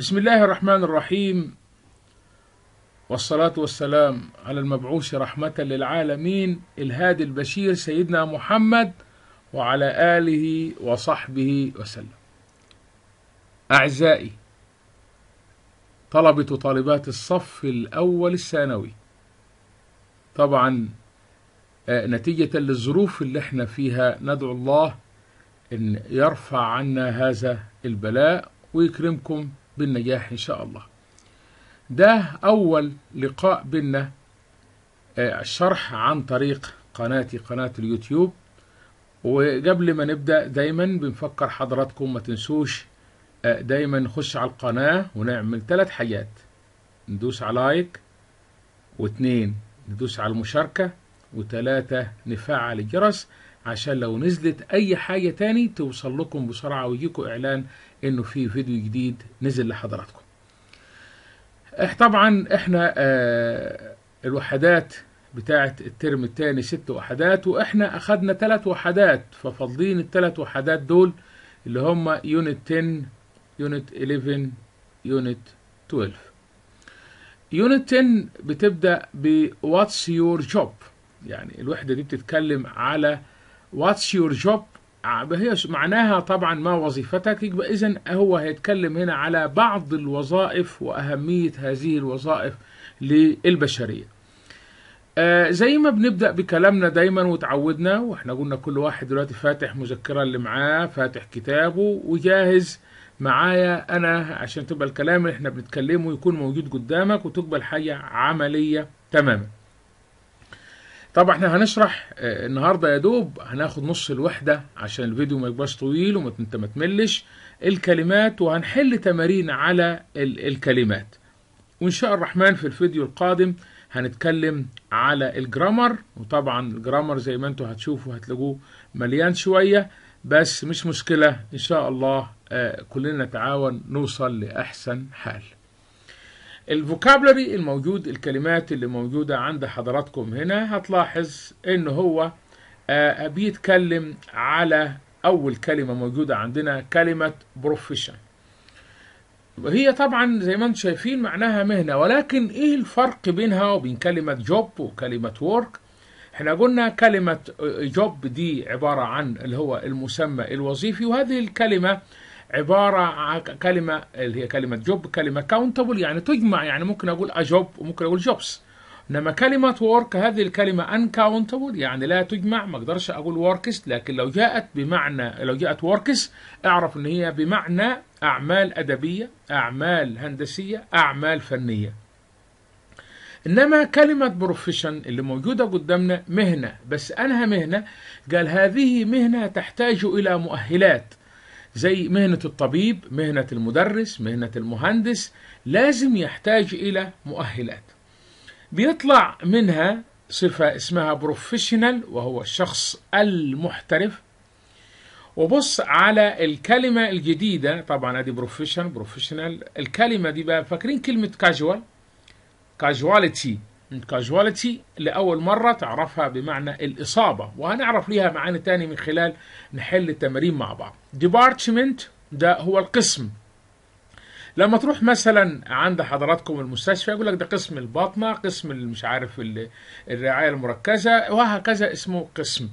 بسم الله الرحمن الرحيم والصلاة والسلام على المبعوث رحمة للعالمين الهادي البشير سيدنا محمد وعلى آله وصحبه وسلم أعزائي طلبة وطالبات الصف الأول الثانوي طبعا آه، نتيجة للظروف اللي احنا فيها ندعو الله أن يرفع عنا هذا البلاء ويكرمكم بالنجاح إن شاء الله ده أول لقاء بينا الشرح آه، عن طريق قناتي قناة اليوتيوب وقبل ما نبدأ دايما بنفكر حضراتكم ما تنسوش آه، دايما نخش على القناة ونعمل ثلاث حاجات ندوس على لايك واثنين ندوس على المشاركة وثلاثة نفعل الجرس عشان لو نزلت أي حاجة تاني توصل لكم بسرعة ويجيكم إعلان انه في فيديو جديد نزل لحضراتكم طبعا احنا آه، الوحدات بتاعة الترم الثاني ست وحدات واحنا اخدنا ثلاث وحدات ففاضلين الثلاث وحدات دول اللي هم يونت 10 يونت 11 يونت 12 يونت 10 بتبدأ ب what's your job يعني الوحدة دي بتتكلم على what's your job هي معناها طبعا ما وظيفتك يبقى إذا هو هيتكلم هنا على بعض الوظائف وأهمية هذه الوظائف للبشرية آه زي ما بنبدأ بكلامنا دايما وتعودنا واحنا قلنا كل واحد دلوقتي فاتح مذكرة اللي معاه فاتح كتابه وجاهز معايا أنا عشان تبقى الكلام اللي احنا بنتكلمه يكون موجود قدامك وتقبل حاجة عملية تماما طبعا احنا هنشرح آه، النهارده يا دوب هناخد نص الوحده عشان الفيديو ما يبقاش طويل وانت ما تملش الكلمات وهنحل تمارين على الكلمات وان شاء الرحمن في الفيديو القادم هنتكلم على الجرامر وطبعا الجرامر زي ما انتم هتشوفوا هتلاقوه مليان شويه بس مش مشكله ان شاء الله آه، كلنا نتعاون نوصل لاحسن حال الفوكابلري الموجود الكلمات اللي موجودة عند حضراتكم هنا هتلاحظ ان هو آه، بيتكلم على اول كلمة موجودة عندنا كلمة بروفيشن هي طبعا زي ما انتم شايفين معناها مهنة ولكن ايه الفرق بينها وبين كلمة جوب وكلمة وورك احنا قلنا كلمة جوب آه، دي عبارة عن اللي هو المسمى الوظيفي وهذه الكلمة عباره عن كلمه اللي هي كلمه جوب كلمه كاونتبل يعني تجمع يعني ممكن اقول اجوب وممكن اقول جوبس انما كلمه ورك هذه الكلمه انكاونتبل يعني لا تجمع ما اقدرش اقول وركس لكن لو جاءت بمعنى لو جاءت وركس اعرف ان هي بمعنى اعمال ادبيه اعمال هندسيه اعمال فنيه انما كلمه بروفيشن اللي موجوده قدامنا مهنه بس انها مهنه قال هذه مهنه تحتاج الى مؤهلات زي مهنة الطبيب مهنة المدرس مهنة المهندس لازم يحتاج إلى مؤهلات بيطلع منها صفة اسمها بروفيشنال وهو الشخص المحترف وبص على الكلمة الجديدة طبعا دي بروفيشن بروفيشنال الكلمة دي بقى فاكرين كلمة كاجوال كاجواليتي كاجواليتي لأول مرة تعرفها بمعنى الإصابة وهنعرف ليها معاني تاني من خلال نحل التمارين مع بعض ديبارتمنت ده هو القسم لما تروح مثلا عند حضراتكم المستشفى يقول لك ده قسم الباطنه قسم مش عارف الرعايه المركزه وهكذا اسمه قسم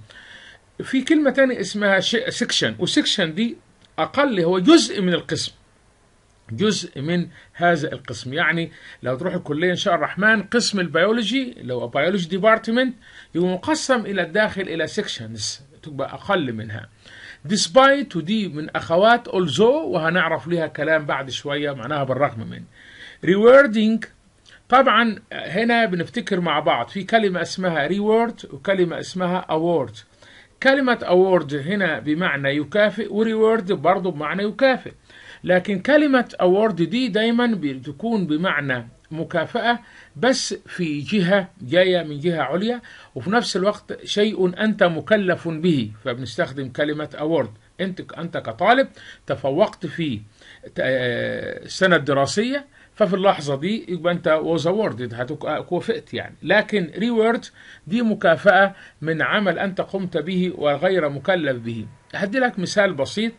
في كلمه تاني اسمها سكشن وسكشن دي اقل هو جزء من القسم جزء من هذا القسم يعني لو تروح الكليه ان شاء الرحمن قسم البيولوجي اللي هو بيولوجي ديبارتمنت يبقى مقسم الى الداخل الى سيكشنز تبقى اقل منها ديسبايت ودي من اخوات اولزو وهنعرف ليها كلام بعد شويه معناها بالرغم من ريوردينج طبعا هنا بنفتكر مع بعض في كلمه اسمها ريورد وكلمه اسمها اوورد كلمه اوورد هنا بمعنى يكافئ وريورد برضه بمعنى يكافئ لكن كلمة أورد دي دايما بتكون بمعنى مكافأة بس في جهة جاية من جهة عليا وفي نفس الوقت شيء أنت مكلف به فبنستخدم كلمة أورد أنت أنت كطالب تفوقت في السنة الدراسية ففي اللحظة دي يبقى أنت was awarded كوفئت يعني لكن reward دي مكافأة من عمل أنت قمت به وغير مكلف به هدي لك مثال بسيط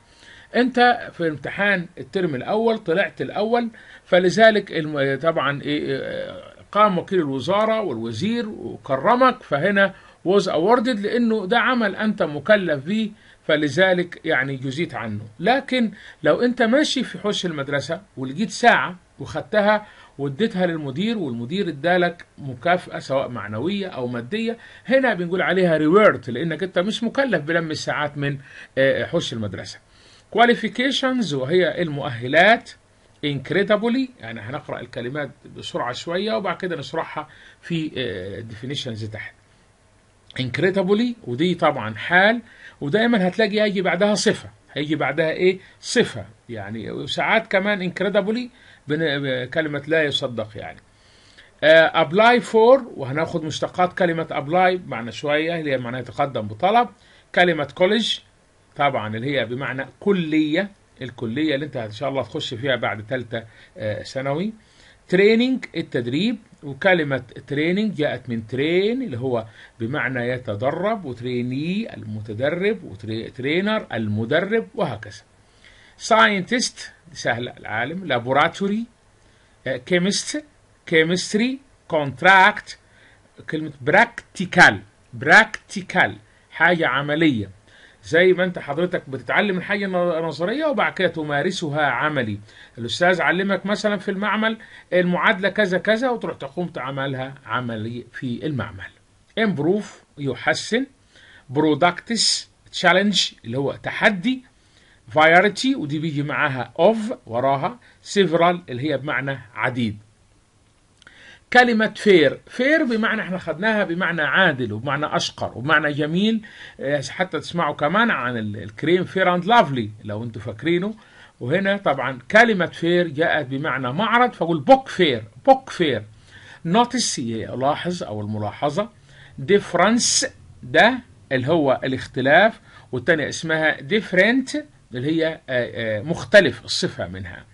انت في امتحان الترم الاول طلعت الاول فلذلك طبعا إيه، إيه، قام وكيل الوزاره والوزير وكرمك فهنا was awarded لانه ده عمل انت مكلف بيه فلذلك يعني جزيت عنه لكن لو انت ماشي في حوش المدرسه ولقيت ساعه وخدتها واديتها للمدير والمدير ادالك مكافأة سواء معنوية أو مادية هنا بنقول عليها ريورد لأنك أنت مش مكلف بلم الساعات من إيه، حوش المدرسة qualifications وهي المؤهلات incredibly يعني هنقرأ الكلمات بسرعة شوية وبعد كده نشرحها في آه، definitions تحت incredibly ودي طبعا حال ودايما هتلاقي هيجي بعدها صفة هيجي بعدها ايه صفة يعني وساعات كمان incredibly كلمة لا يصدق يعني ابلاي آه، فور وهناخد مشتقات كلمة ابلاي معنى شوية اللي هي معناها يتقدم بطلب كلمة كولج طبعا اللي هي بمعنى كلية الكلية اللي انت ان شاء الله تخش فيها بعد ثالثة آه، ثانوي تريننج التدريب وكلمة تريننج جاءت من ترين اللي هو بمعنى يتدرب وتريني المتدرب وترينر المدرب وهكذا ساينتست سهلة العالم لابوراتوري كيمست كيمستري كونتراكت كلمة براكتيكال براكتيكال حاجة عملية زي ما انت حضرتك بتتعلم الحاجه النظريه وبعد كده تمارسها عملي الاستاذ علمك مثلا في المعمل المعادله كذا كذا وتروح تقوم تعملها عملي في المعمل امبروف يحسن برودكتس تشالنج اللي هو تحدي فايرتي ودي بيجي معاها اوف وراها سيفرال اللي هي بمعنى عديد كلمة فير فير بمعنى احنا خدناها بمعنى عادل وبمعنى أشقر وبمعنى جميل آه، حتى تسمعوا كمان عن الكريم فير اند لافلي لو انتم فاكرينه وهنا طبعا كلمة فير جاءت بمعنى معرض فقول بوك فير بوك فير نوتس لاحظ أو الملاحظة ديفرنس ده اللي هو الاختلاف والتانية اسمها ديفرنت اللي هي آه، آه، مختلف الصفة منها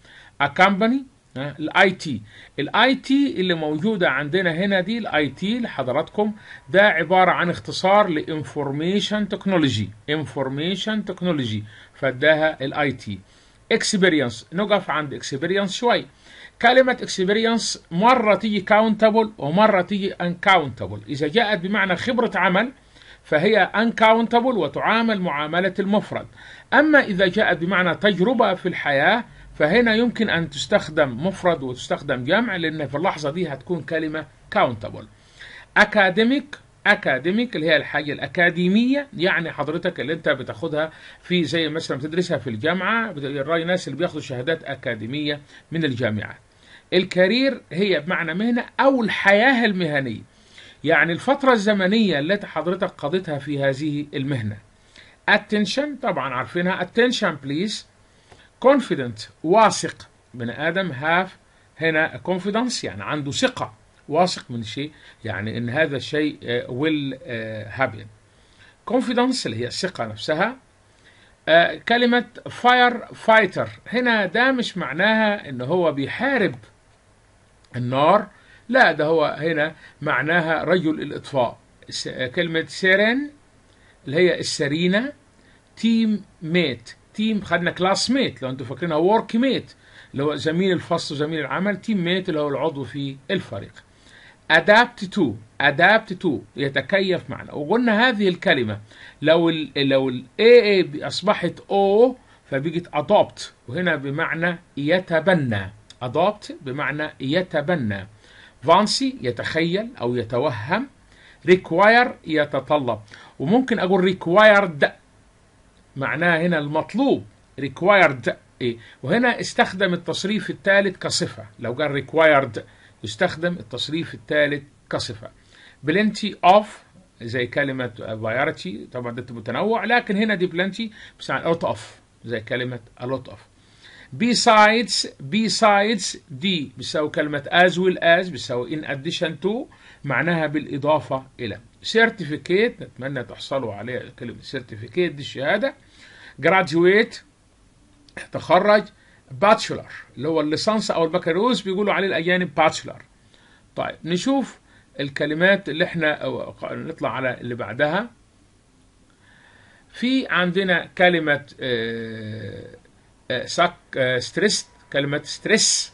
accompany الاي تي الاي تي اللي موجوده عندنا هنا دي الاي تي لحضراتكم ده عباره عن اختصار لانفورميشن تكنولوجي انفورميشن تكنولوجي فاداها الاي تي اكسبيرينس نقف عند اكسبيرينس شوي كلمة اكسبيرينس مرة تيجي كاونتبل ومرة تيجي انكاونتبل إذا جاءت بمعنى خبرة عمل فهي انكاونتبل وتعامل معاملة المفرد أما إذا جاءت بمعنى تجربة في الحياة فهنا يمكن أن تستخدم مفرد وتستخدم جمع لأن في اللحظة دي هتكون كلمة countable academic اكاديميك اللي هي الحاجه الاكاديميه يعني حضرتك اللي انت بتاخدها في زي مثلا بتدرسها في الجامعه بتقراي ناس اللي بياخدوا شهادات اكاديميه من الجامعات. الكارير هي بمعنى مهنه او الحياه المهنيه. يعني الفتره الزمنيه التي حضرتك قضيتها في هذه المهنه. اتنشن طبعا عارفينها اتنشن بليز كونفيدنت واثق من ادم هاف هنا كونفيدنس يعني عنده ثقه واثق من شيء يعني ان هذا الشيء ويل هابين كونفيدنس اللي هي الثقه نفسها آه كلمة فاير فايتر هنا ده مش معناها ان هو بيحارب النار لا ده هو هنا معناها رجل الاطفاء آه، كلمة سيرين اللي هي السرينة تيم ميت تيم خدنا كلاس ميت لو انتم فاكرينها ورك ميت اللي هو زميل الفصل وزميل العمل تيم ميت اللي هو العضو في الفريق ادابت تو ادابت تو يتكيف معنا وقلنا هذه الكلمة لو الـ لو الاي اي أصبحت او فبيجت ادوبت وهنا بمعنى يتبنى ادوبت بمعنى يتبنى فانسي يتخيل أو يتوهم ريكواير يتطلب وممكن أقول ريكوايرد معناه هنا المطلوب required ايه وهنا استخدم التصريف الثالث كصفة لو قال required يستخدم التصريف الثالث كصفة بلنتي اوف زي كلمة بايرتي طبعا ده متنوع لكن هنا دي بلنتي بس عن اوت اوف زي كلمة a lot of besides besides دي بيساوي كلمة as ويل as بيساوي in addition to معناها بالإضافة إلى سيرتيفيكيت نتمنى تحصلوا عليها كلمة سيرتيفيكيت دي الشهادة جراديويت تخرج باتشلر اللي هو الليسانس أو البكالوريوس بيقولوا عليه الأجانب باتشلر طيب نشوف الكلمات اللي احنا نطلع على اللي بعدها في عندنا كلمة آه، آه، ساك ستريس آه، كلمة ستريس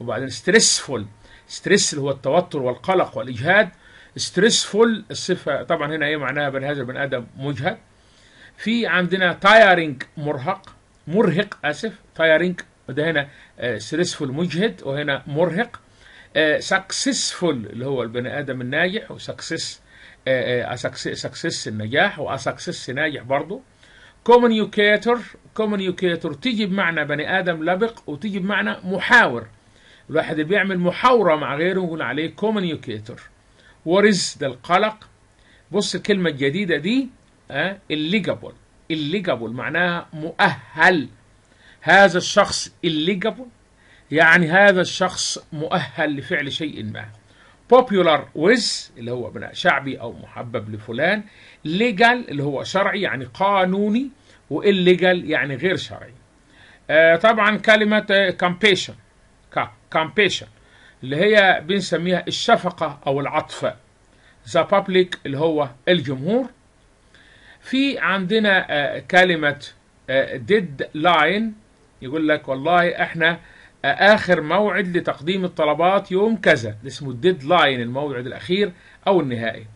وبعدين ستريسفول ستريس اللي هو التوتر والقلق والاجهاد ستريسفول الصفه طبعا هنا ايه معناها بني هذا بني ادم مجهد في عندنا تايرنج مرهق مرهق اسف تايرنج وده هنا آه، ستريسفول مجهد وهنا مرهق سكسسفول آه، اللي هو البني ادم الناجح وسكسس آه، سكسس النجاح واسكسس ناجح برضه كوميونيكيتور كوميونيكيتور تيجي بمعنى بني ادم لبق وتيجي بمعنى محاور الواحد اللي بيعمل محاورة مع غيره نقول عليه communicator ورز ده القلق بص الكلمة الجديدة دي أه؟ الليجابل الليجابل معناها مؤهل هذا الشخص الليجابل يعني هذا الشخص مؤهل لفعل شيء ما popular with اللي هو بناء شعبي او محبب لفلان legal اللي هو شرعي يعني قانوني وillegal يعني غير شرعي آه طبعا كلمة آه، compassion كامبيشن اللي هي بنسميها الشفقة أو العطف ذا بابليك اللي هو الجمهور في عندنا آه، كلمة ديد آه، لاين يقول لك والله احنا آه، آخر موعد لتقديم الطلبات يوم كذا اسمه الديد لاين الموعد الأخير أو النهائي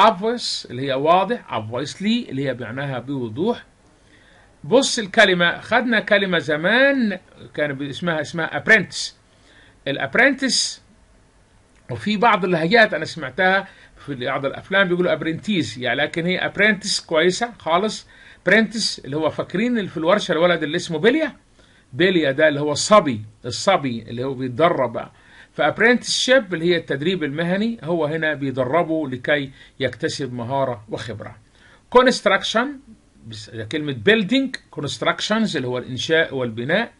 obvious اللي هي واضح obviously اللي هي معناها بوضوح بص الكلمة خدنا كلمة زمان كان اسمها اسمها apprentice الابرنتس وفي بعض اللهجات انا سمعتها في بعض الافلام بيقولوا ابرنتيز يعني لكن هي ابرنتس كويسه خالص برنتس اللي هو فاكرين اللي في الورشه الولد اللي اسمه بيليا بيليا ده اللي هو الصبي الصبي اللي هو بيتدرب فابرنتس شيب اللي هي التدريب المهني هو هنا بيدربه لكي يكتسب مهاره وخبره كونستراكشن كلمه بيلدينج كونستراكشنز اللي هو الانشاء والبناء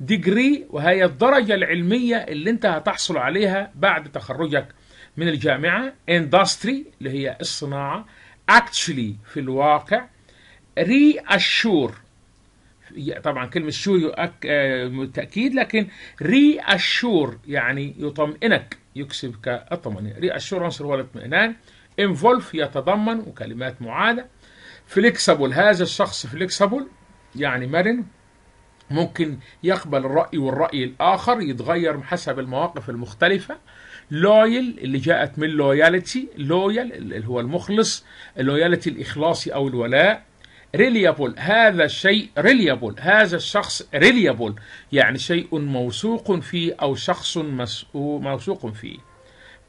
ديجري وهي الدرجة العلمية اللي انت هتحصل عليها بعد تخرجك من الجامعة اندستري اللي هي الصناعة actually في الواقع reassure طبعا كلمة شو آه، تأكيد لكن reassure يعني يطمئنك يكسبك الطمأنينة reassurance هو الاطمئنان involve يتضمن وكلمات معادة flexible هذا الشخص flexible يعني مرن ممكن يقبل الرأي والرأي الآخر يتغير حسب المواقف المختلفة لويل اللي جاءت من لويالتي لويال اللي هو المخلص لويالتي الإخلاصي أو الولاء ريليابل هذا الشيء ريليابل هذا الشخص ريليابل يعني شيء موثوق فيه أو شخص موثوق فيه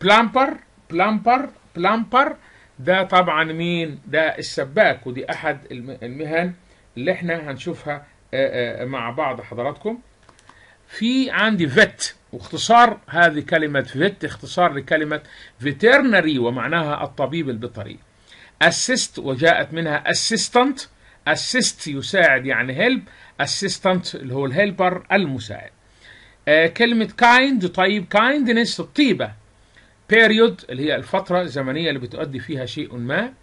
بلامبر بلامبر بلامبر ده طبعا مين ده السباك ودي أحد المهن اللي احنا هنشوفها آه، آه، مع بعض حضراتكم في عندي فيت واختصار هذه كلمة فيت اختصار لكلمة فيترنري ومعناها الطبيب البيطري assist وجاءت منها assistant assist يساعد يعني help assistant اللي هو الهيلبر المساعد آه، كلمة kind طيب kindness الطيبة period اللي هي الفترة الزمنية اللي بتؤدي فيها شيء ما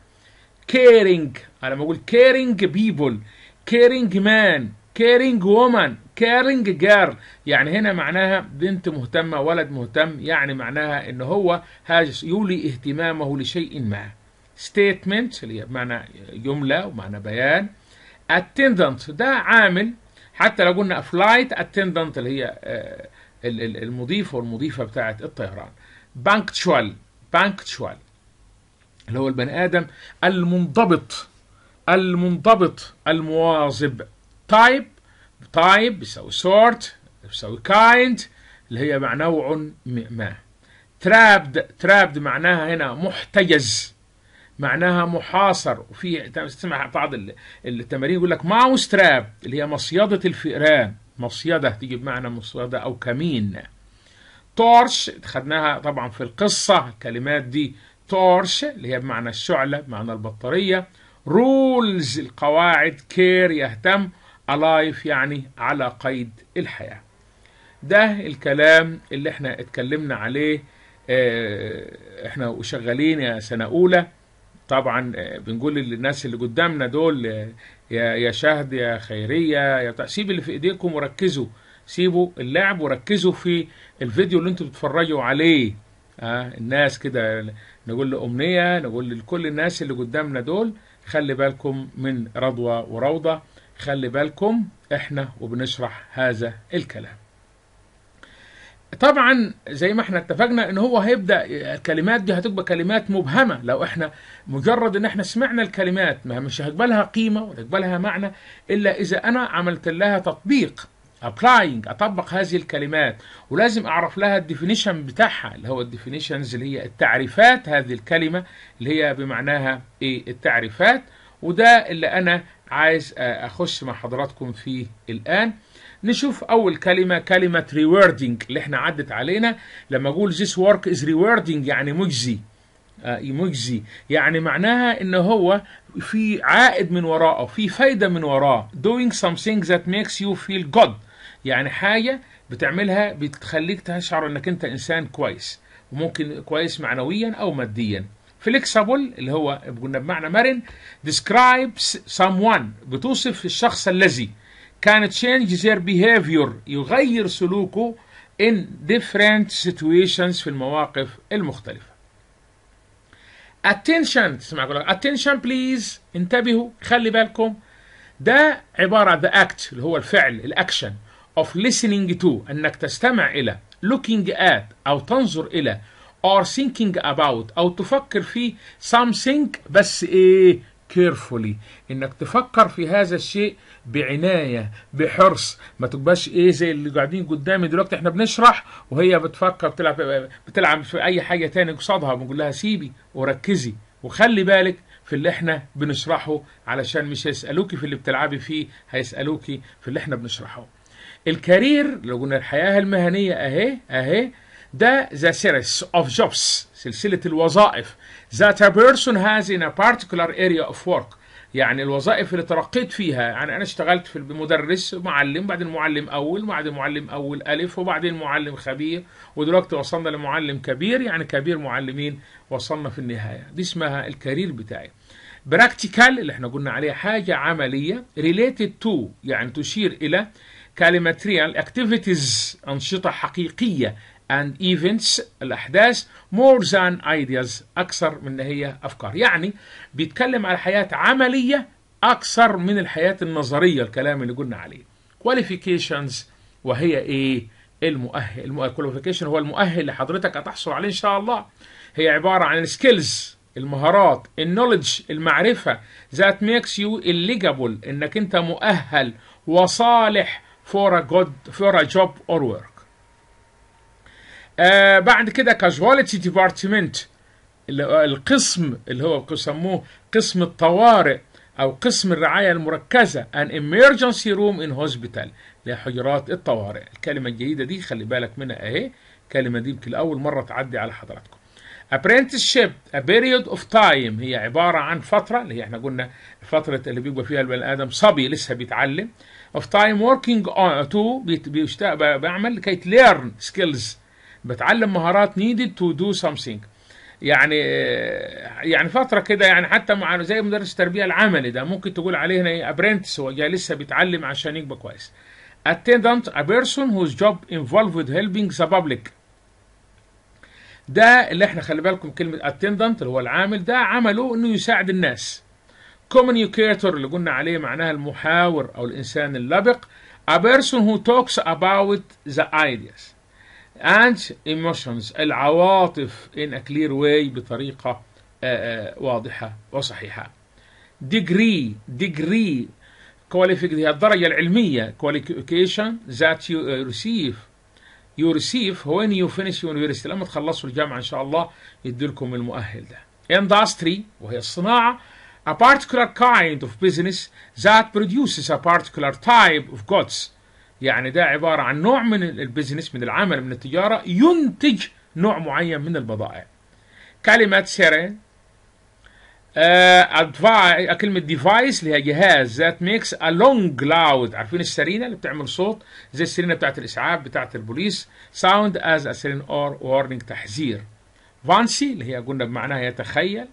caring أنا ما اقول caring people caring man كيرينج وومن كيرينج جير يعني هنا معناها بنت مهتمة ولد مهتم يعني معناها ان هو يولي اهتمامه لشيء ما statement اللي هي بمعنى جملة ومعنى بيان attendant ده عامل حتى لو قلنا فلايت attendant اللي هي آه، المضيف والمضيفة بتاعة الطيران بانكتشوال بانكتشوال اللي هو البني آدم المنضبط المنضبط المواظب تايب تايب بيساوي سورت بيساوي كايند اللي هي مع نوع ما ترابد ترابد معناها هنا محتجز معناها محاصر وفي تسمع بعض التمارين يقول لك ماوس تراب اللي هي مصيدة الفئران مصيدة تيجي بمعنى مصيدة أو كمين تورش خدناها طبعا في القصة الكلمات دي تورش اللي هي بمعنى الشعلة بمعنى البطارية رولز القواعد كير يهتم alive يعني على قيد الحياة ده الكلام اللي احنا اتكلمنا عليه آه، احنا وشغالين يا سنة أولى طبعا آه، بنقول للناس اللي قدامنا دول آه، يا يا شهد يا خيرية يا طيب، سيب اللي في ايديكم وركزوا سيبوا اللعب وركزوا في الفيديو اللي انتوا بتتفرجوا عليه آه الناس كده نقول لأمنية نقول لكل الناس اللي قدامنا دول خلي بالكم من رضوى وروضة خلي بالكم احنا وبنشرح هذا الكلام طبعا زي ما احنا اتفقنا ان هو هيبدا الكلمات دي هتبقى كلمات مبهمه لو احنا مجرد ان احنا سمعنا الكلمات ما مش هيقبل لها قيمه ولا لها معنى الا اذا انا عملت لها تطبيق ابلاينج اطبق هذه الكلمات ولازم اعرف لها الديفينيشن بتاعها اللي هو الديفينيشنز اللي هي التعريفات هذه الكلمه اللي هي بمعناها ايه التعريفات وده اللي أنا عايز آه، أخش مع حضراتكم فيه الآن نشوف أول كلمة كلمة rewarding اللي احنا عدت علينا لما أقول this work is rewarding يعني مجزي آه، مجزي يعني معناها ان هو في عائد من وراءه في فايده من وراه doing something that makes you feel good يعني حاجه بتعملها بتخليك تشعر انك انت انسان كويس وممكن كويس معنويا او ماديا فليكسبل اللي هو قلنا بمعنى مرن describes someone بتوصف الشخص الذي كان change their behavior يغير سلوكه in different situations في المواقف المختلفة attention تسمع اقول لك attention please انتبهوا خلي بالكم ده عبارة the act اللي هو الفعل الاكشن of listening to انك تستمع الى looking at او تنظر الى are thinking about أو تفكر في something بس إيه carefully انك تفكر في هذا الشيء بعناية بحرص ما تبقاش ايه زي اللي قاعدين قدامي دلوقتي احنا بنشرح وهي بتفكر بتلعب بتلعب في اي حاجة تاني قصادها بنقول لها سيبي وركزي وخلي بالك في اللي احنا بنشرحه علشان مش هيسألوكي في اللي بتلعبي فيه هيسألوكي في اللي احنا بنشرحه الكارير لو قلنا الحياة المهنية اهي اهي ده the series of jobs سلسلة الوظائف that a person has in a particular area of work يعني الوظائف اللي ترقيت فيها يعني انا اشتغلت في مدرس معلم بعدين معلم اول بعد معلم اول الف وبعدين معلم خبير ودلوقتي وصلنا لمعلم كبير يعني كبير معلمين وصلنا في النهايه دي اسمها الكارير بتاعي براكتيكال اللي احنا قلنا عليها حاجه عمليه ريليتد تو يعني تشير الى ريال اكتيفيتيز انشطه حقيقيه and events الأحداث more than ideas أكثر من هي أفكار يعني بيتكلم على حياة عملية أكثر من الحياة النظرية الكلام اللي قلنا عليه qualifications وهي إيه المؤهل الكواليفيكيشن هو المؤهل اللي حضرتك هتحصل عليه إن شاء الله هي عبارة عن skills المهارات النولج المعرفة that makes you eligible إنك أنت مؤهل وصالح for a good for a job or work آه، بعد كده كاجواليتي ديبارتمنت القسم اللي هو بيسموه قسم الطوارئ او قسم الرعايه المركزه ان emergency روم ان هوسبيتال اللي حجرات الطوارئ الكلمه الجديده دي خلي بالك منها اهي الكلمه دي يمكن اول مره تعدي على حضراتكم apprenticeship a period of time هي عبارة عن فترة اللي هي احنا قلنا فترة اللي بيبقى فيها البني آدم صبي لسه بيتعلم of time working on to بيشتغل بعمل لكي ليرن سكيلز بتعلم مهارات نيدد تو دو سمثينج يعني يعني فتره كده يعني حتى مع زي مدرس التربيه العملي ده ممكن تقول عليه هنا ايه ابرنتس هو جاي لسه بيتعلم عشان يبقى كويس attendant a person whose job involved with helping the public ده اللي احنا خلي بالكم كلمة attendant اللي هو العامل ده عمله انه يساعد الناس communicator اللي قلنا عليه معناها المحاور او الانسان اللبق a person who talks about the ideas and emotions العواطف in a clear way بطريقة واضحة وصحيحة degree degree qualification هي الدرجة العلمية qualification that you receive you receive when you finish university لما تخلصوا الجامعة إن شاء الله يديلكم المؤهل ده industry وهي الصناعة a particular kind of business that produces a particular type of goods يعني ده عبارة عن نوع من البزنس من العمل من التجارة ينتج نوع معين من البضائع كلمة سيرة آه،, أه كلمة ديفايس اللي هي جهاز ذات ميكس لونج لاود عارفين السرينة اللي بتعمل صوت زي السرينة بتاعت الإسعاف بتاعت البوليس ساوند از أسرين اور وارنينج تحذير فانسي اللي هي قلنا بمعناها يتخيل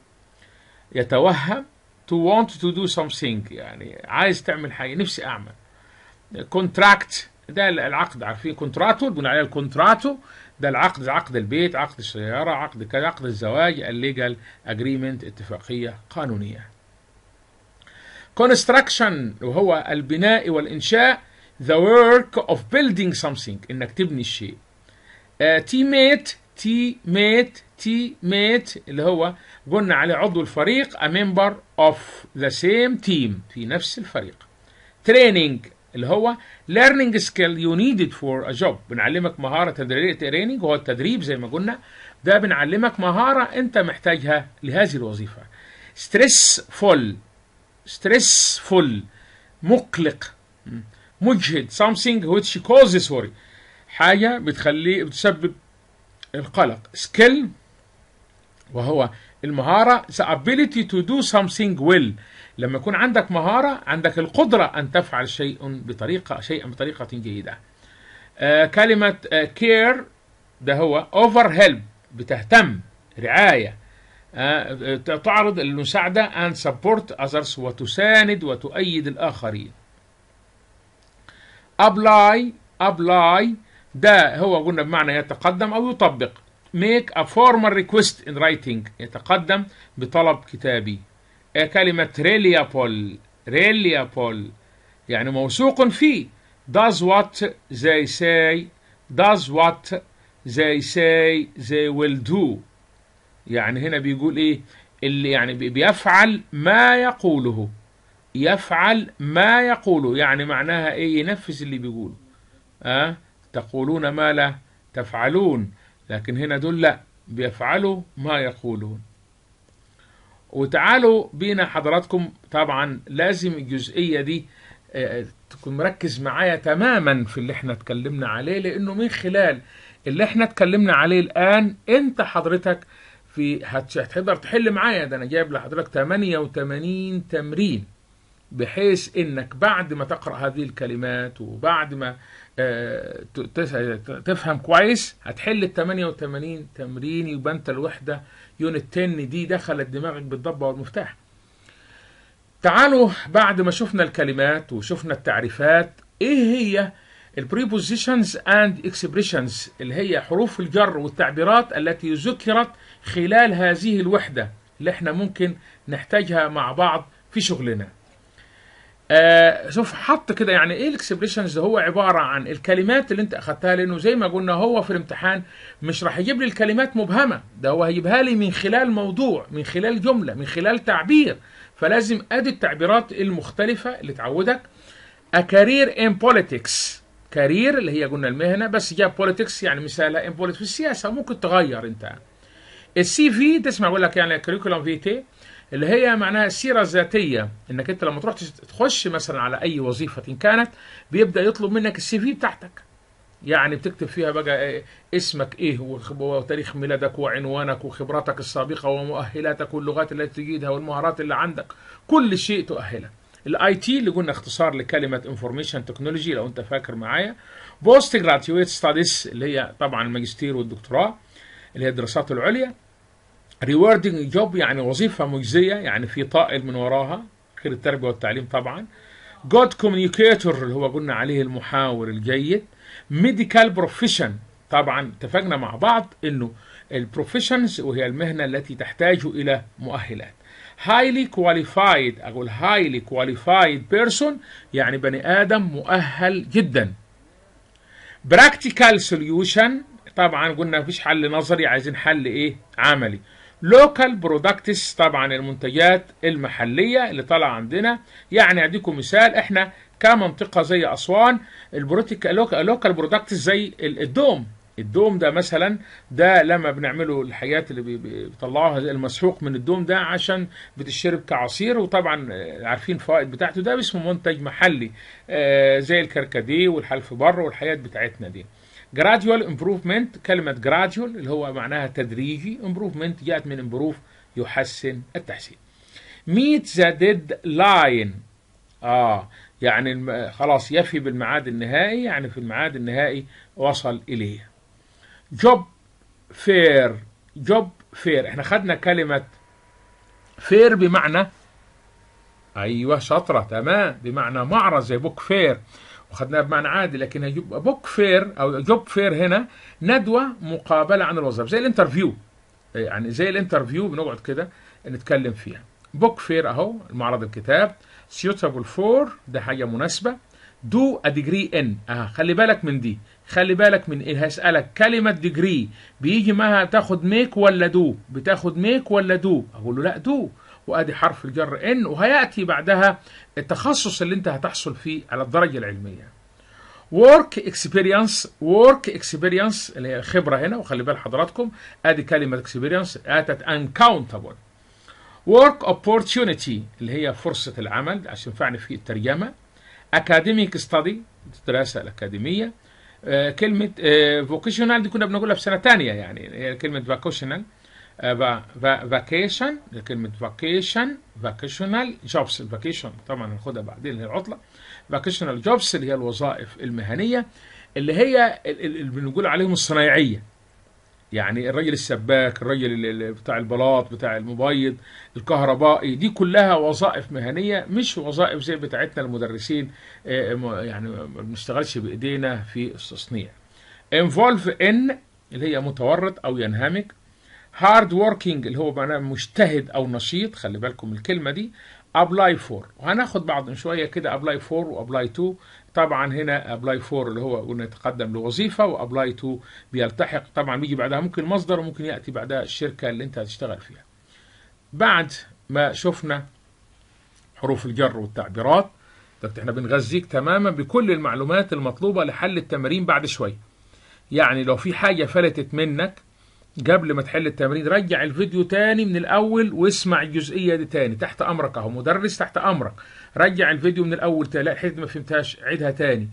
يتوهم to want to do something يعني عايز تعمل حاجة نفسي أعمل كونتراكت ده العقد عارفين كونتراتو بنقول عليه الكونتراتو ده العقد عقد البيت عقد السيارة عقد كذا عقد الزواج الليجل اجريمنت اتفاقية قانونية construction وهو البناء والإنشاء the work of building something إنك تبني الشيء تيميت تيميت تيميت اللي هو قلنا عليه عضو الفريق a member of the same team في نفس الفريق training اللي هو learning skill you needed for a job بنعلمك مهارة تدريب تريننج هو التدريب زي ما قلنا ده بنعلمك مهارة أنت محتاجها لهذه الوظيفة stressful stressful مقلق مجهد something which causes worry حاجة بتخليه بتسبب القلق skill وهو المهارة the ability to do something well لما يكون عندك مهارة عندك القدرة أن تفعل شيء بطريقة شيئا بطريقة جيدة آه كلمة كير آه، ده هو over help بتهتم رعاية آه،, آه تعرض المساعدة and support others وتساند وتؤيد الآخرين ابلاي ابلاي ده هو قلنا بمعنى يتقدم أو يطبق make a formal request in writing يتقدم بطلب كتابي كلمة ريليابول ريليابول يعني موثوق فيه does what they say does what they say they will do يعني هنا بيقول ايه اللي يعني بيفعل ما يقوله يفعل ما يقوله يعني معناها ايه ينفذ اللي بيقوله أه؟ تقولون ما لا تفعلون لكن هنا دول لا بيفعلوا ما يقولون وتعالوا بينا حضراتكم طبعا لازم الجزئية دي آه، تكون مركز معايا تماما في اللي احنا اتكلمنا عليه لانه من خلال اللي احنا اتكلمنا عليه الان انت حضرتك في هتقدر تحل معايا ده انا جايب لحضرتك 88 تمرين بحيث انك بعد ما تقرا هذه الكلمات وبعد ما تفهم كويس هتحل ال 88 تمرين يبقى انت الوحده يونت 10 دي دخلت دماغك بالضبه والمفتاح. تعالوا بعد ما شفنا الكلمات وشفنا التعريفات ايه هي البريبوزيشنز اند اكسبريشنز اللي هي حروف الجر والتعبيرات التي ذكرت خلال هذه الوحده اللي احنا ممكن نحتاجها مع بعض في شغلنا. آه، شوف حط كده يعني ايه الاكسبريشنز هو عباره عن الكلمات اللي انت اخذتها لانه زي ما قلنا هو في الامتحان مش راح يجيب لي الكلمات مبهمه ده هو هيجيبها لي من خلال موضوع من خلال جمله من خلال تعبير فلازم ادي التعبيرات المختلفه اللي تعودك ا كارير ان بوليتكس كارير اللي هي قلنا المهنه بس جاب بوليتكس يعني مثالها ان بوليتكس في السياسه ممكن تغير انت السي في تسمع اقول لك يعني كريكولوم فيتي اللي هي معناها السيره الذاتيه انك انت لما تروح تخش مثلا على اي وظيفه إن كانت بيبدا يطلب منك السي في بتاعتك يعني بتكتب فيها بقى إيه، اسمك ايه وتاريخ ميلادك وعنوانك وخبراتك السابقه ومؤهلاتك واللغات اللي تجيدها والمهارات اللي عندك كل شيء تؤهلك الاي تي اللي قلنا اختصار لكلمه انفورميشن تكنولوجي لو انت فاكر معايا بوست جراديويت ستاديز اللي هي طبعا الماجستير والدكتوراه اللي هي الدراسات العليا ريوردنج جوب يعني وظيفة مجزية يعني في طائل من وراها غير التربية والتعليم طبعا جود كوميونيكيتور اللي هو قلنا عليه المحاور الجيد ميديكال بروفيشن طبعا اتفقنا مع بعض انه البروفيشنز وهي المهنة التي تحتاج الى مؤهلات هايلي كواليفايد أقول هايلي كواليفايد بيرسون يعني بني آدم مؤهل جدا براكتيكال سوليوشن طبعا قلنا مفيش حل نظري عايزين حل ايه عملي لوكال برودكتس طبعا المنتجات المحلية اللي طالعة عندنا يعني أديكم مثال إحنا كمنطقة زي أسوان لوكال برودكتس زي الدوم الدوم ده مثلا ده لما بنعمله الحاجات اللي بيطلعوها المسحوق من الدوم ده عشان بتشرب كعصير وطبعا آه، عارفين الفوائد بتاعته ده اسمه منتج محلي آه، زي الكركديه والحلف بر والحاجات بتاعتنا دي جراديوال امبروفمنت كلمه جراديوال اللي هو معناها تدريجي امبروفمنت جاءت من امبروف يحسن التحسين ميت ذا ديد لاين اه يعني خلاص يفي بالمعاد النهائي يعني في المعاد النهائي وصل اليه جوب فير جوب فير احنا خدنا كلمه فير بمعنى ايوه شاطره تمام بمعنى معرض زي بوك فير وخدناها بمعنى عادي لكن بوك فير او جوب فير هنا ندوه مقابله عن الوظائف زي الانترفيو يعني زي الانترفيو بنقعد كده نتكلم فيها بوك فير اهو معرض الكتاب سيوتابل فور ده حاجه مناسبه دو ا ديجري ان اه خلي بالك من دي خلي بالك من ايه هسالك كلمه ديجري بيجي معاها تاخد ميك ولا دو بتاخد ميك ولا دو اقول له لا دو وادي حرف الجر ان وهياتي بعدها التخصص اللي انت هتحصل فيه على الدرجه العلميه work experience work experience اللي هي الخبره هنا وخلي بال حضراتكم ادي كلمه experience اتت uncountable work opportunity اللي هي فرصه العمل عشان ينفعني في الترجمه academic study الدراسه الاكاديميه آه كلمه آه vocational دي كنا بنقولها في سنه ثانيه يعني هي كلمه vocational فاكيشن كلمة فاكيشن فاكيشنال جوبس الفاكيشن طبعا هناخدها بعدين هي العطلة فاكيشنال جوبس اللي هي الوظائف المهنية اللي هي اللي بنقول عليهم الصنايعية يعني الراجل السباك الراجل بتاع البلاط بتاع المبيض الكهربائي دي كلها وظائف مهنية مش وظائف زي بتاعتنا المدرسين آه، يعني ما بنشتغلش بإيدينا في التصنيع involve in اللي هي متورط أو ينهمك هارد ووركينج اللي هو معناه مجتهد او نشيط خلي بالكم الكلمه دي ابلاي فور وهناخد بعض شويه كده ابلاي فور وابلاي تو طبعا هنا ابلاي فور اللي هو قلنا يتقدم لوظيفه وابلاي تو بيلتحق طبعا بيجي بعدها ممكن مصدر وممكن ياتي بعدها الشركه اللي انت هتشتغل فيها بعد ما شفنا حروف الجر والتعبيرات ده احنا بنغذيك تماما بكل المعلومات المطلوبه لحل التمارين بعد شويه يعني لو في حاجه فلتت منك قبل ما تحل التمرين رجع الفيديو تاني من الاول واسمع الجزئيه دي تاني تحت امرك اهو مدرس تحت امرك رجع الفيديو من الاول تاني لا ما فهمتهاش عيدها تاني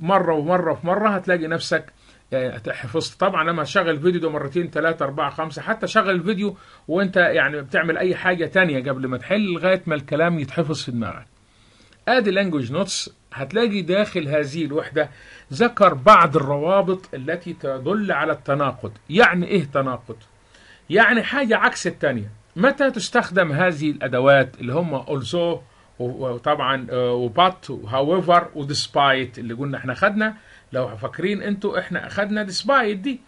مره ومره في مره هتلاقي نفسك آه، حفظت طبعا لما شغل الفيديو ده مرتين ثلاثة أربعة خمسة حتى شغل الفيديو وانت يعني بتعمل أي حاجة تانية قبل ما تحل لغاية ما الكلام يتحفظ في دماغك. ادي لانجوج نوتس هتلاقي داخل هذه الوحدة ذكر بعض الروابط التي تدل على التناقض يعني إيه تناقض؟ يعني حاجة عكس التانية متى تستخدم هذه الأدوات اللي هم also وطبعا وبات وهاويفر وديسبايت اللي قلنا احنا خدنا لو فاكرين انتوا احنا اخدنا ديسبايت دي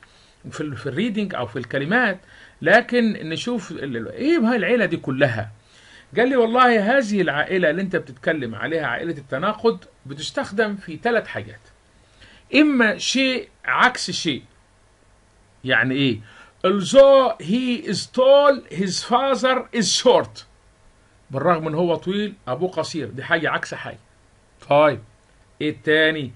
في الريدنج او في الكلمات لكن نشوف ايه العيله دي كلها قال لي والله هذه العائله اللي انت بتتكلم عليها عائله التناقض بتستخدم في ثلاث حاجات إما شيء عكس شيء يعني إيه although he is tall his father is short بالرغم ان هو طويل ابوه قصير دي حاجه عكس حاجه طيب ايه الثاني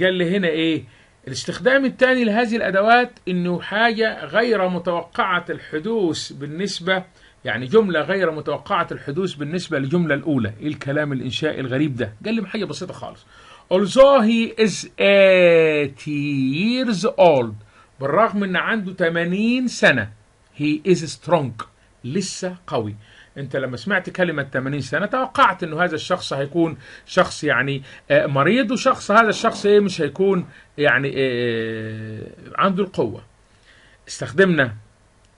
قال لي هنا ايه الاستخدام الثاني لهذه الادوات انه حاجه غير متوقعه الحدوث بالنسبه يعني جملة غير متوقعة الحدوث بالنسبة للجملة الأولى إيه الكلام الإنشائي الغريب ده قال لي حاجة بسيطة خالص although he is 80 years old بالرغم ان عنده 80 سنة he is strong لسه قوي انت لما سمعت كلمة 80 سنة توقعت انه هذا الشخص هيكون شخص يعني آه، مريض وشخص هذا الشخص ايه مش هيكون يعني آه، عنده القوة استخدمنا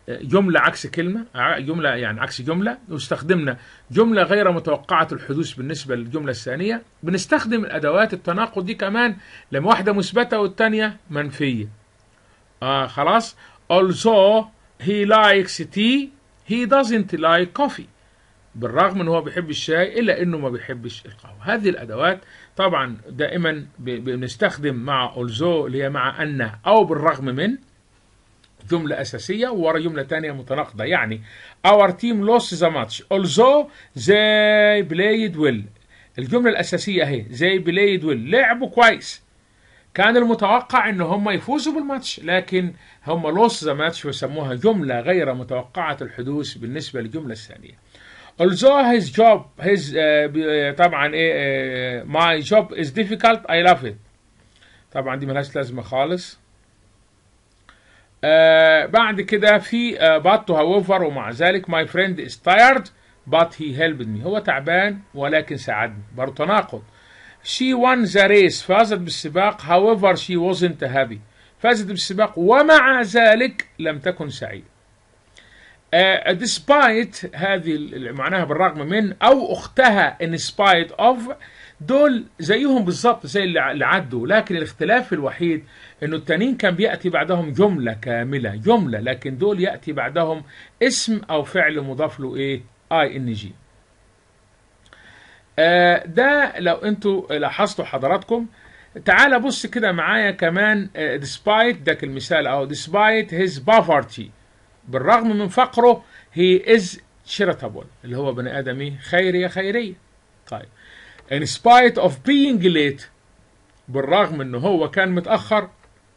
جملة عكس كلمة جملة يعني عكس جملة واستخدمنا جملة غير متوقعة الحدوث بالنسبة للجملة الثانية بنستخدم الأدوات التناقض دي كمان لما واحدة مثبتة والتانية منفية آه خلاص although he likes tea he doesn't like coffee بالرغم ان هو بيحب الشاي الا انه ما بيحبش القهوه هذه الادوات طبعا دائما بنستخدم مع although اللي هي مع ان او بالرغم من جملة أساسية وورا جملة تانية متناقضة يعني our team lost the match although they played well الجملة الأساسية هي they played well لعبوا كويس كان المتوقع ان هم يفوزوا بالماتش لكن هم لوس ذا ماتش وسموها جملة غير متوقعة الحدوث بالنسبة للجملة الثانية although his job his uh, uh طبعا ايه uh, my job is difficult I love it طبعا دي ملهاش لازمة خالص آه، بعد كده في بات آه، but however ومع ذلك my friend is tired but he helped me هو تعبان ولكن ساعدني برضه تناقض she won the race فازت بالسباق however she wasn't happy فازت بالسباق ومع ذلك لم تكن سعيدة uh, despite هذه معناها بالرغم من أو أختها in spite of دول زيهم بالظبط زي اللي عدوا لكن الاختلاف الوحيد انه التانيين كان بياتي بعدهم جمله كامله جمله لكن دول ياتي بعدهم اسم او فعل مضاف له ايه اي ان جي آه، ده لو انتوا لاحظتوا حضراتكم تعال بص كده معايا كمان ديسبايت آه، ده المثال اهو ديسبايت هيز بافرتي بالرغم من فقره هي از charitable اللي هو بني ادمي خير يا خيريه طيب in spite of being late بالرغم انه هو كان متأخر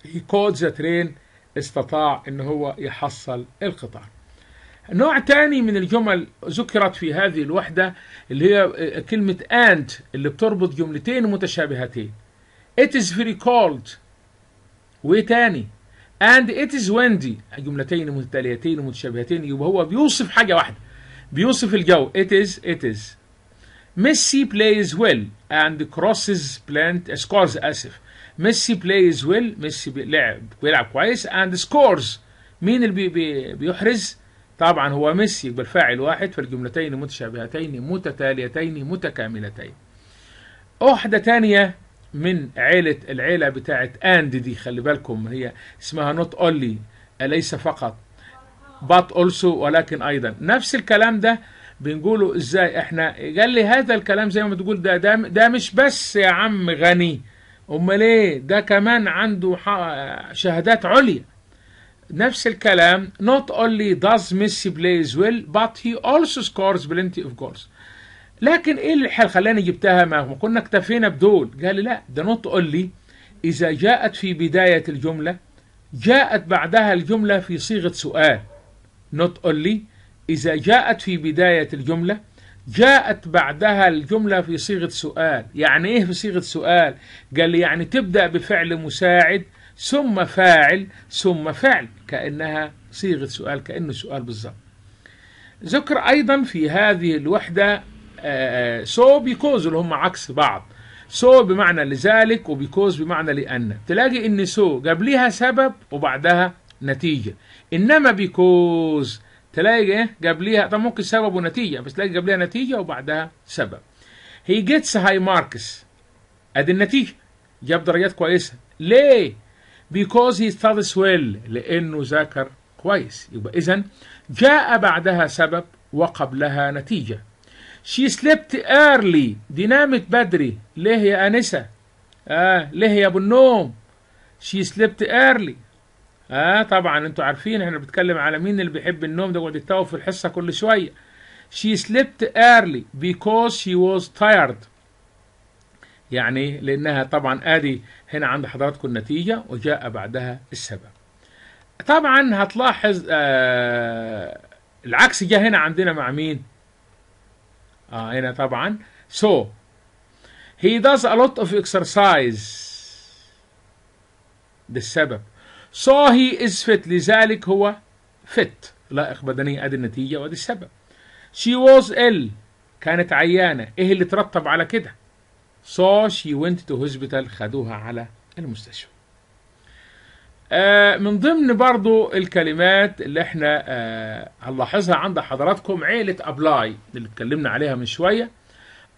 he caught the train استطاع ان هو يحصل القطار نوع ثاني من الجمل ذكرت في هذه الوحدة اللي هي آه، كلمة and اللي بتربط جملتين متشابهتين It is very cold وثاني إيه and it is windy جملتين متتاليتين متشابهتين يبقى هو بيوصف حاجة واحدة بيوصف الجو it is it is ميسي بلايز ويل اند كروسز بلانت سكورز اسف ميسي بلايز ويل ميسي لعب بيلعب كويس اند سكورز مين اللي بي بيحرز طبعا هو ميسي بالفاعل واحد فالجملتين متشابهتين متتاليتين متكاملتين واحدة تانية من عيلة العيلة بتاعت اند دي خلي بالكم هي اسمها نوت اولي أليس فقط بات اولسو ولكن أيضا نفس الكلام ده بنقوله ازاي احنا قال لي هذا الكلام زي ما بتقول ده ده, ده مش بس يا عم غني امال ايه ده كمان عنده شهادات عليا نفس الكلام not only does Messi plays well but he also scores plenty of goals لكن ايه اللي خلاني جبتها ما كنا اكتفينا بدول قال لي لا ده not only اذا جاءت في بداية الجملة جاءت بعدها الجملة في صيغة سؤال not only إذا جاءت في بداية الجملة جاءت بعدها الجملة في صيغة سؤال يعني إيه في صيغة سؤال قال لي يعني تبدأ بفعل مساعد ثم فاعل ثم فعل كأنها صيغة سؤال كأنه سؤال بالظبط ذكر أيضا في هذه الوحدة سو آه، بيكوز آه، اللي هم عكس بعض سو بمعنى لذلك وبيكوز بمعنى لأن تلاقي إن سو قبلها سبب وبعدها نتيجة إنما بيكوز تلاقي ايه جاب ليها طب ممكن سبب ونتيجه بس تلاقي جاب ليها نتيجه وبعدها سبب هي جيتس هاي ماركس ادي النتيجه جاب درجات كويسه ليه بيكوز هي ستادس ويل لانه ذاكر كويس يبقى اذا جاء بعدها سبب وقبلها نتيجه شي سليبت ايرلي دي نامت بدري ليه يا انسه اه ليه يا ابو النوم شي سليبت ايرلي اه طبعا انتوا عارفين احنا بنتكلم على مين اللي بيحب النوم ده ويقعد يتوه في الحصه كل شويه she slept early because she was tired يعني لانها طبعا ادي هنا عند حضراتكم النتيجه وجاء بعدها السبب طبعا هتلاحظ آه العكس جه هنا عندنا مع مين اه هنا طبعا so he does a lot of exercise ده السبب صاهي is fit لذلك هو fit لائق بدنيا ادي النتيجة وادي السبب she was ill كانت عيانة ايه اللي ترتب على كده so she went to hospital خدوها على المستشفى آه من ضمن برضو الكلمات اللي احنا آه هنلاحظها عند حضراتكم عيلة ابلاي اللي اتكلمنا عليها من شوية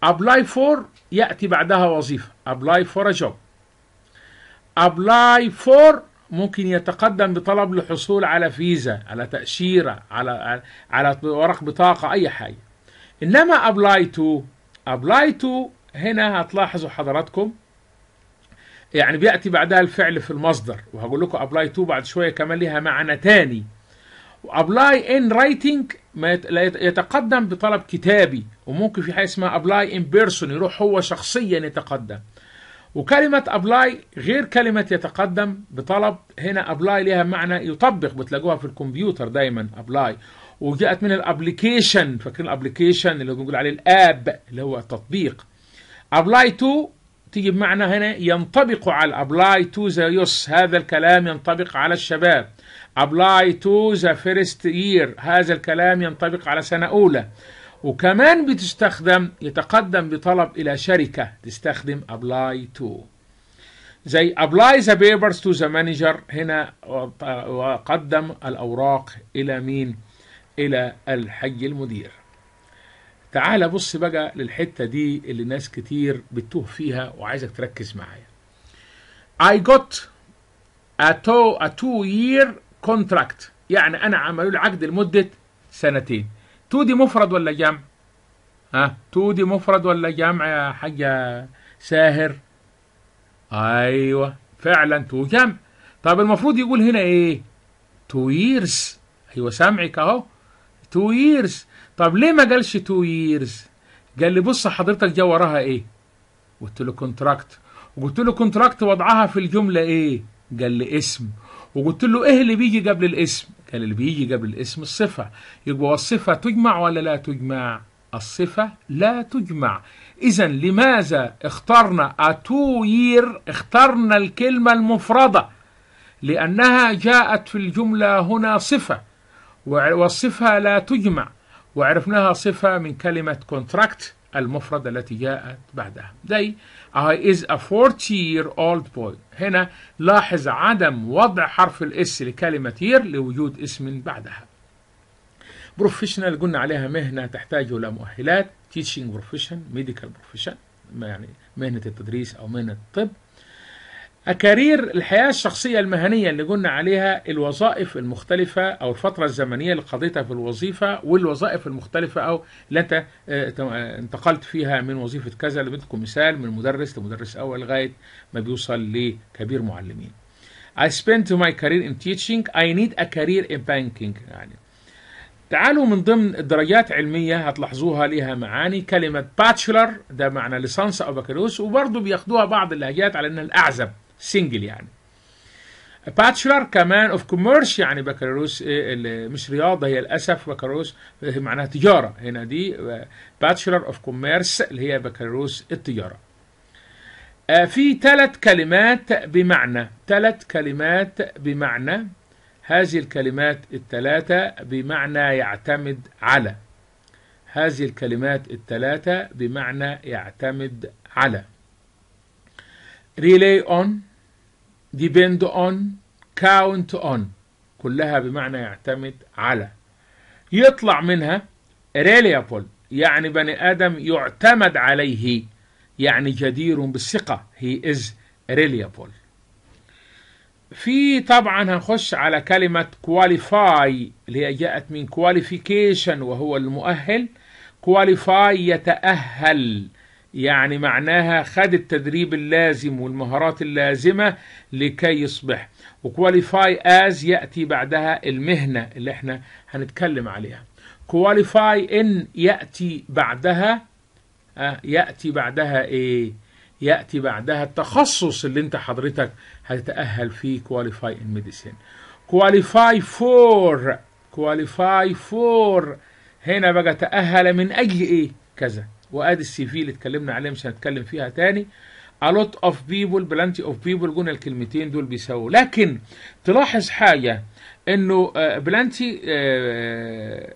ابلاي فور يأتي بعدها وظيفة ابلاي فور a job ابلاي فور ممكن يتقدم بطلب للحصول على فيزا على تأشيرة على على ورق بطاقة أي حاجة إنما أبلاي تو أبلاي تو هنا هتلاحظوا حضراتكم يعني بيأتي بعدها الفعل في المصدر وهقول لكم أبلاي تو بعد شوية كمان ليها معنى تاني وأبلاي إن رايتنج يتقدم بطلب كتابي وممكن في حاجة اسمها أبلاي إن بيرسون يروح هو شخصيا يتقدم وكلمة ابلاي غير كلمة يتقدم بطلب هنا ابلاي لها معنى يطبق بتلاقوها في الكمبيوتر دايما ابلاي وجاءت من الابلكيشن فاكرين الابلكيشن اللي بنقول عليه الاب اللي هو التطبيق ابلاي تو تيجي بمعنى هنا ينطبق على ابلاي تو ذا يوس هذا الكلام ينطبق على الشباب ابلاي تو ذا فيرست يير هذا الكلام ينطبق على سنة أولى وكمان بتستخدم يتقدم بطلب إلى شركة تستخدم apply to زي apply the papers to the manager هنا وقدم الأوراق إلى مين؟ إلى الحي المدير تعال بص بقى للحتة دي اللي ناس كتير بتوه فيها وعايزك تركز معايا I got a two, a two year contract يعني أنا عملوا لي عقد لمدة سنتين تو دي مفرد ولا جمع ها تو دي مفرد ولا جمع يا حاجة ساهر ايوه فعلا تو جمع طب المفروض يقول هنا ايه تو ييرز ايوه سامعك اهو تو ييرز طب ليه ما قالش تو ييرز قال لي بص حضرتك جوا وراها ايه قلت له كونتراكت وقلت له كونتراكت وضعها في الجمله ايه قال لي اسم وقلت له ايه اللي بيجي قبل الاسم كان اللي بيجي قبل الاسم الصفة يبقى الصفة تجمع ولا لا تجمع الصفة لا تجمع إذا لماذا اخترنا أتوير اخترنا الكلمة المفردة لأنها جاءت في الجملة هنا صفة والصفة لا تجمع وعرفناها صفة من كلمة كونتراكت المفردة التي جاءت بعدها دي I آه، is a 40 year old boy هنا لاحظ عدم وضع حرف الاس لكلمة year لوجود اسم بعدها بروفيشنال قلنا عليها مهنة تحتاج إلى مؤهلات teaching profession medical profession يعني مهنة التدريس أو مهنة الطب أكارير الحياة الشخصية المهنية اللي قلنا عليها الوظائف المختلفة أو الفترة الزمنية اللي قضيتها في الوظيفة والوظائف المختلفة أو اللي أنت آه، آه، انتقلت فيها من وظيفة كذا لبنتكم مثال من مدرس لمدرس أول لغاية ما بيوصل لكبير معلمين. I spent my career in teaching I need a career in banking يعني تعالوا من ضمن الدرجات علمية هتلاحظوها ليها معاني كلمة باتشلر ده معنى لسانس أو بكالوريوس وبرضه بياخدوها بعض اللهجات على إنها الأعزب سنجل يعني باتشلر كمان اوف كوميرس يعني بكالوريوس إيه، مش رياضه هي للاسف بكالوريوس معناها تجاره هنا دي باتشلر اوف كوميرس اللي هي بكالوريوس التجاره آه، في ثلاث كلمات بمعنى ثلاث كلمات بمعنى هذه الكلمات الثلاثة بمعنى يعتمد على هذه الكلمات الثلاثة بمعنى يعتمد على ريلي اون depend on count on كلها بمعنى يعتمد على يطلع منها reliable يعني بني آدم يعتمد عليه يعني جدير بالثقة he is reliable في طبعا هنخش على كلمة qualify اللي هي جاءت من qualification وهو المؤهل qualify يتأهل يعني معناها خد التدريب اللازم والمهارات اللازمة لكي يصبح وكواليفاي از يأتي بعدها المهنة اللي احنا هنتكلم عليها كواليفاي ان يأتي بعدها آه، يأتي بعدها ايه يأتي بعدها التخصص اللي انت حضرتك هتتأهل فيه كواليفاي ان ميديسين كواليفاي فور كواليفاي فور هنا بقى تأهل من أجل ايه كذا وادي السي في اللي اتكلمنا عليه مش هنتكلم فيها تاني a lot of people plenty of people جون الكلمتين دول بيساووا لكن تلاحظ حاجة انه بلانتي آه، آه،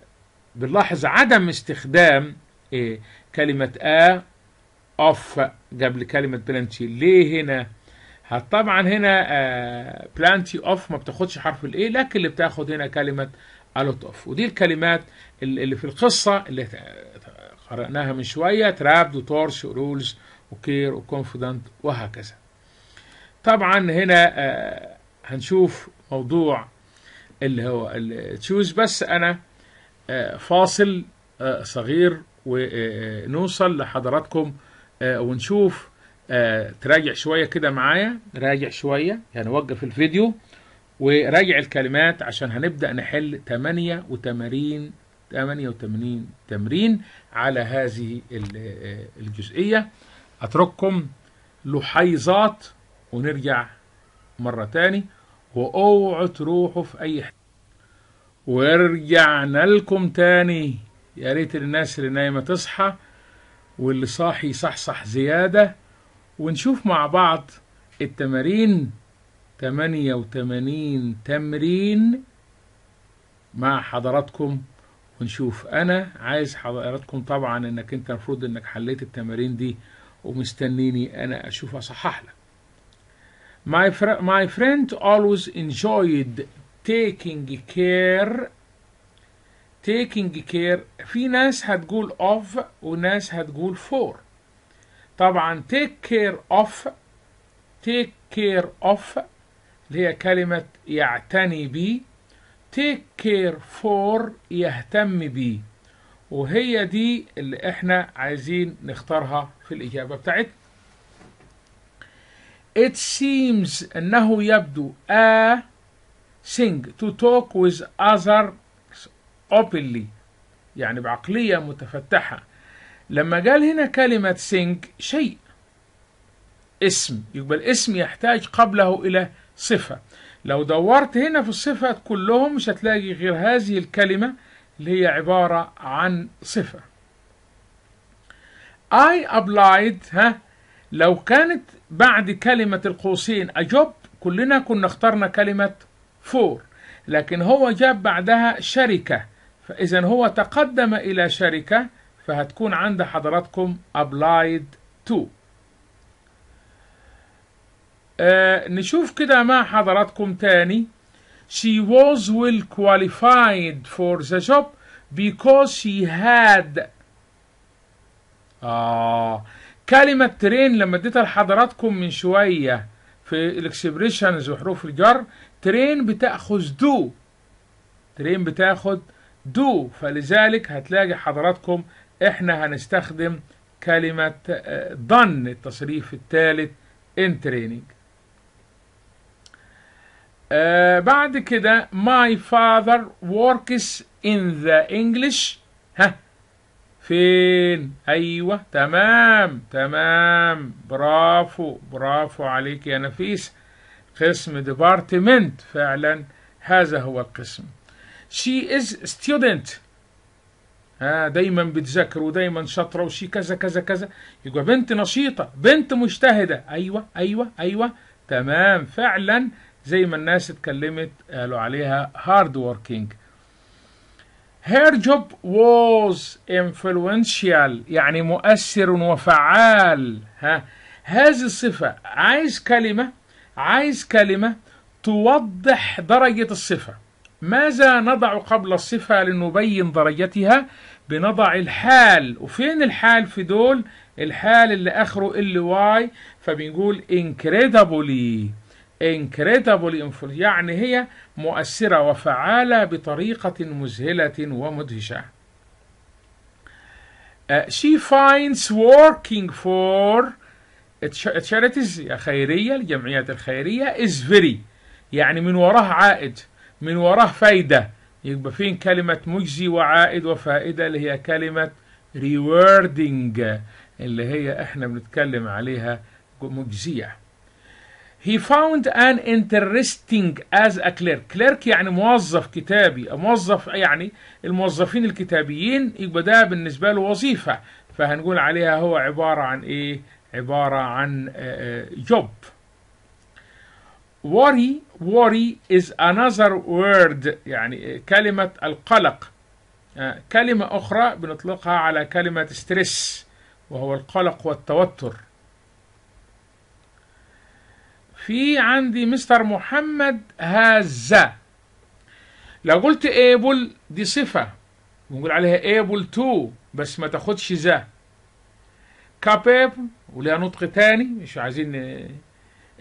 بنلاحظ عدم استخدام إيه، كلمة ا اوف قبل كلمة بلانتي ليه هنا طبعا هنا بلانتي آه، اوف ما بتاخدش حرف الاي لكن اللي بتاخد هنا كلمة a lot of ودي الكلمات اللي في القصة اللي قرأناها من شوية ترابد وتورش ورولز وكير وكونفيدنت وهكذا طبعا هنا آه، هنشوف موضوع اللي هو تشوز بس أنا آه، فاصل آه، صغير ونوصل لحضراتكم ونشوف تراجع شوية كده معايا راجع شوية يعني وقف الفيديو وراجع الكلمات عشان هنبدأ نحل وتمارين 88 تمرين على هذه الجزئية أترككم لحيزات ونرجع مرة تاني واوعوا تروحوا في أي حتة ورجعنا لكم تاني يا ريت الناس اللي نايمة تصحى واللي صاحي صح زيادة ونشوف مع بعض التمارين 88 تمرين مع حضراتكم ونشوف انا عايز حضراتكم طبعا انك انت المفروض انك حليت التمارين دي ومستنيني انا اشوف اصحح لك My, fr my friend always enjoyed taking care taking care في ناس هتقول of وناس هتقول for طبعا take care of take care of اللي هي كلمة يعتني بيه take care for يهتم بي وهي دي اللي احنا عايزين نختارها في الإجابة بتاعتنا It seems أنه يبدو a thing to talk with other openly يعني بعقلية متفتحة لما قال هنا كلمة think شيء اسم يبقى الاسم يحتاج قبله إلى صفة لو دورت هنا في الصفة كلهم مش هتلاقي غير هذه الكلمة اللي هي عبارة عن صفة I applied ها لو كانت بعد كلمة القوسين أجوب كلنا كنا اخترنا كلمة فور لكن هو جاب بعدها شركة فإذا هو تقدم إلى شركة فهتكون عند حضراتكم applied to آه نشوف كده مع حضراتكم تاني she was well qualified for the job because she had آه كلمة ترين لما اديتها لحضراتكم من شوية في الاكسبريشنز وحروف الجر ترين بتأخذ دو ترين بتاخد دو فلذلك هتلاقي حضراتكم احنا هنستخدم كلمة ضن آه، التصريف الثالث in training آه، بعد كده my father works in the English ها فين ايوه تمام تمام برافو برافو عليك يا نفيس قسم ديبارتمنت فعلا هذا هو القسم she is student ها دايما بتذاكر ودايما شاطره وشي كذا كذا كذا يبقى بنت نشيطه بنت مجتهده ايوه ايوه ايوه تمام فعلا زي ما الناس اتكلمت قالوا عليها هارد وركينج هير جوب ووز انفلوينشال يعني مؤثر وفعال ها هذه الصفة عايز كلمة عايز كلمة توضح درجة الصفة ماذا نضع قبل الصفة لنبين درجتها بنضع الحال وفين الحال في دول الحال اللي اخره اللي واي فبنقول incredibly incredible influence يعني هي مؤثرة وفعالة بطريقة مذهلة ومدهشة uh, she finds working for charities خيرية الجمعيات الخيرية is very يعني من وراه عائد من وراه فايدة يبقى فين كلمة مجزي وعائد وفائدة اللي هي كلمة rewarding اللي هي احنا بنتكلم عليها مجزية he found an interesting as a clerk clerk يعني موظف كتابي موظف يعني الموظفين الكتابيين يبقى ده بالنسبة له وظيفة فهنقول عليها هو عبارة عن ايه عبارة عن آه، آه، job worry worry is another word يعني كلمة القلق آه، كلمة أخرى بنطلقها على كلمة stress وهو القلق والتوتر في عندي مستر محمد هذا لو قلت ايبل دي صفة بنقول عليها ايبل تو بس ما تاخدش ذا capable ولها نطق تاني مش عايزين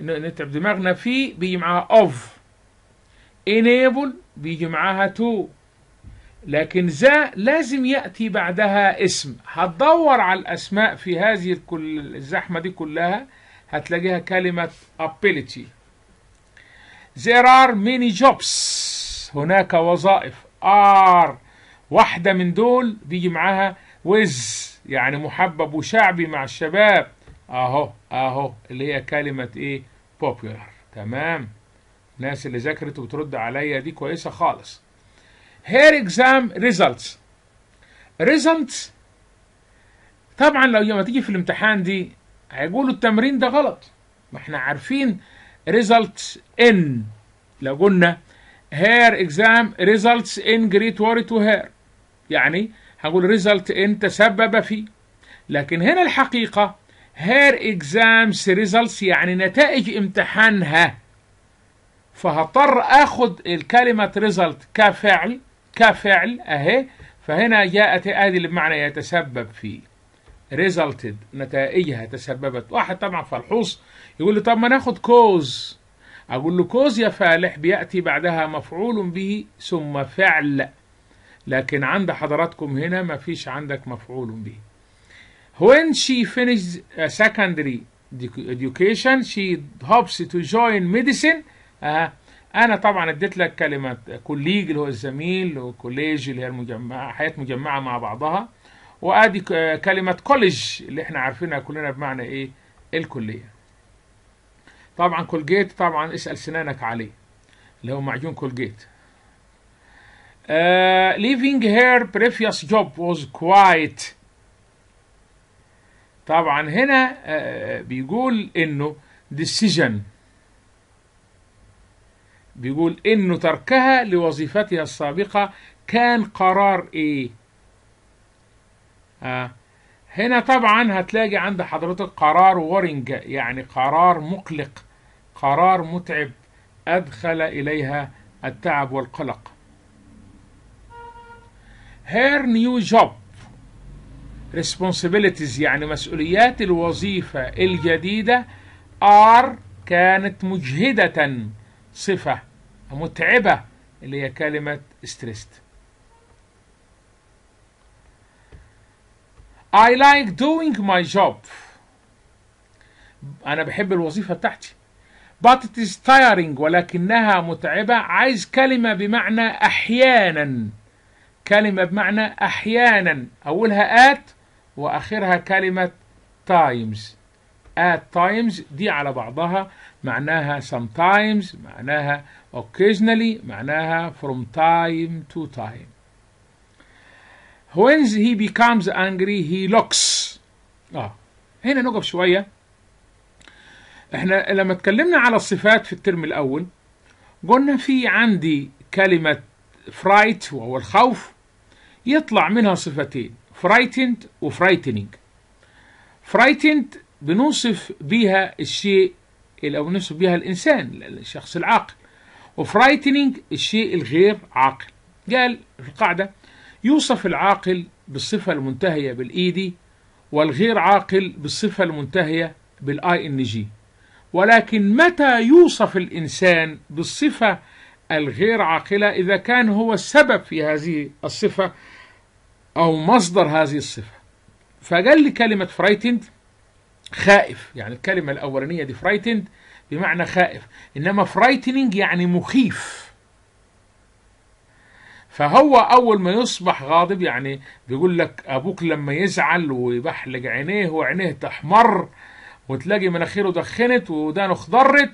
نتعب دماغنا فيه بيجي معاها اوف انيبل بيجي معاها تو لكن ذا لازم يأتي بعدها اسم هتدور على الأسماء في هذه الزحمة دي كلها هتلاقيها كلمة ability There are many jobs هناك وظائف are واحدة من دول بيجي معاها with يعني محبب وشعبي مع الشباب اهو اهو اللي هي كلمة ايه popular تمام الناس اللي ذاكرت وبترد عليا دي كويسة خالص Here exam results results طبعا لو لما تيجي في الامتحان دي هيقولوا التمرين ده غلط ما احنا عارفين results in لو قلنا هير exam results in great worry to هير يعني هقول result in تسبب في لكن هنا الحقيقة هير exams results يعني نتائج امتحانها فهضطر اخد الكلمة result كفعل كفعل اهي فهنا جاءت هذه بمعنى يتسبب فيه resulted نتائجها تسببت واحد طبعا فلحوص يقول لي طب ما ناخد كوز أقول له كوز يا فالح بيأتي بعدها مفعول به ثم فعل لكن عند حضراتكم هنا ما فيش عندك مفعول به when she finished uh, secondary education she hopes to join medicine آه. انا طبعا اديت لك كلمه كوليج اللي هو الزميل وكوليج اللي هي المجمع حياه مجمعه مع بعضها وادي كلمه كوليج اللي احنا عارفينها كلنا بمعنى ايه الكليه طبعا كولجيت طبعا اسال سنانك عليه اللي هو معجون كولجيت ليفينج هير بريفيوس جوب واز كوايت طبعا هنا uh, بيقول انه decision بيقول انه تركها لوظيفتها السابقة كان قرار ايه آه. هنا طبعا هتلاقي عند حضرتك قرار وورنج يعني قرار مقلق قرار متعب أدخل إليها التعب والقلق her new job responsibilities يعني مسؤوليات الوظيفة الجديدة are كانت مجهدة صفة متعبة اللي هي كلمة stressed I like doing my job أنا بحب الوظيفة بتاعتي but it is tiring ولكنها متعبة عايز كلمة بمعنى أحيانا كلمة بمعنى أحيانا أولها at وآخرها كلمة times at times دي على بعضها معناها sometimes معناها occasionally معناها from time to time when he becomes angry he looks اه هنا نقف شويه احنا لما اتكلمنا على الصفات في الترم الاول قلنا في عندي كلمه فرايت وهو الخوف يطلع منها صفتين فرايتند وفرايتنينج فرايتند بنوصف بيها الشيء او بنوصف بيها الانسان الشخص العاقل وفرايتنينج الشيء الغير عاقل قال في القاعده يوصف العاقل بالصفة المنتهية بالإيدي والغير عاقل بالصفة المنتهية بالآي إن جي ولكن متى يوصف الإنسان بالصفة الغير عاقلة إذا كان هو السبب في هذه الصفة أو مصدر هذه الصفة فقال لي كلمة فرايتند خائف يعني الكلمة الأولانية دي فرايتند بمعنى خائف إنما فرايتنينج يعني مخيف فهو اول ما يصبح غاضب يعني بيقول لك ابوك لما يزعل ويبحلق عينيه وعينيه تحمر وتلاقي مناخيره دخنت ودانه اخضرت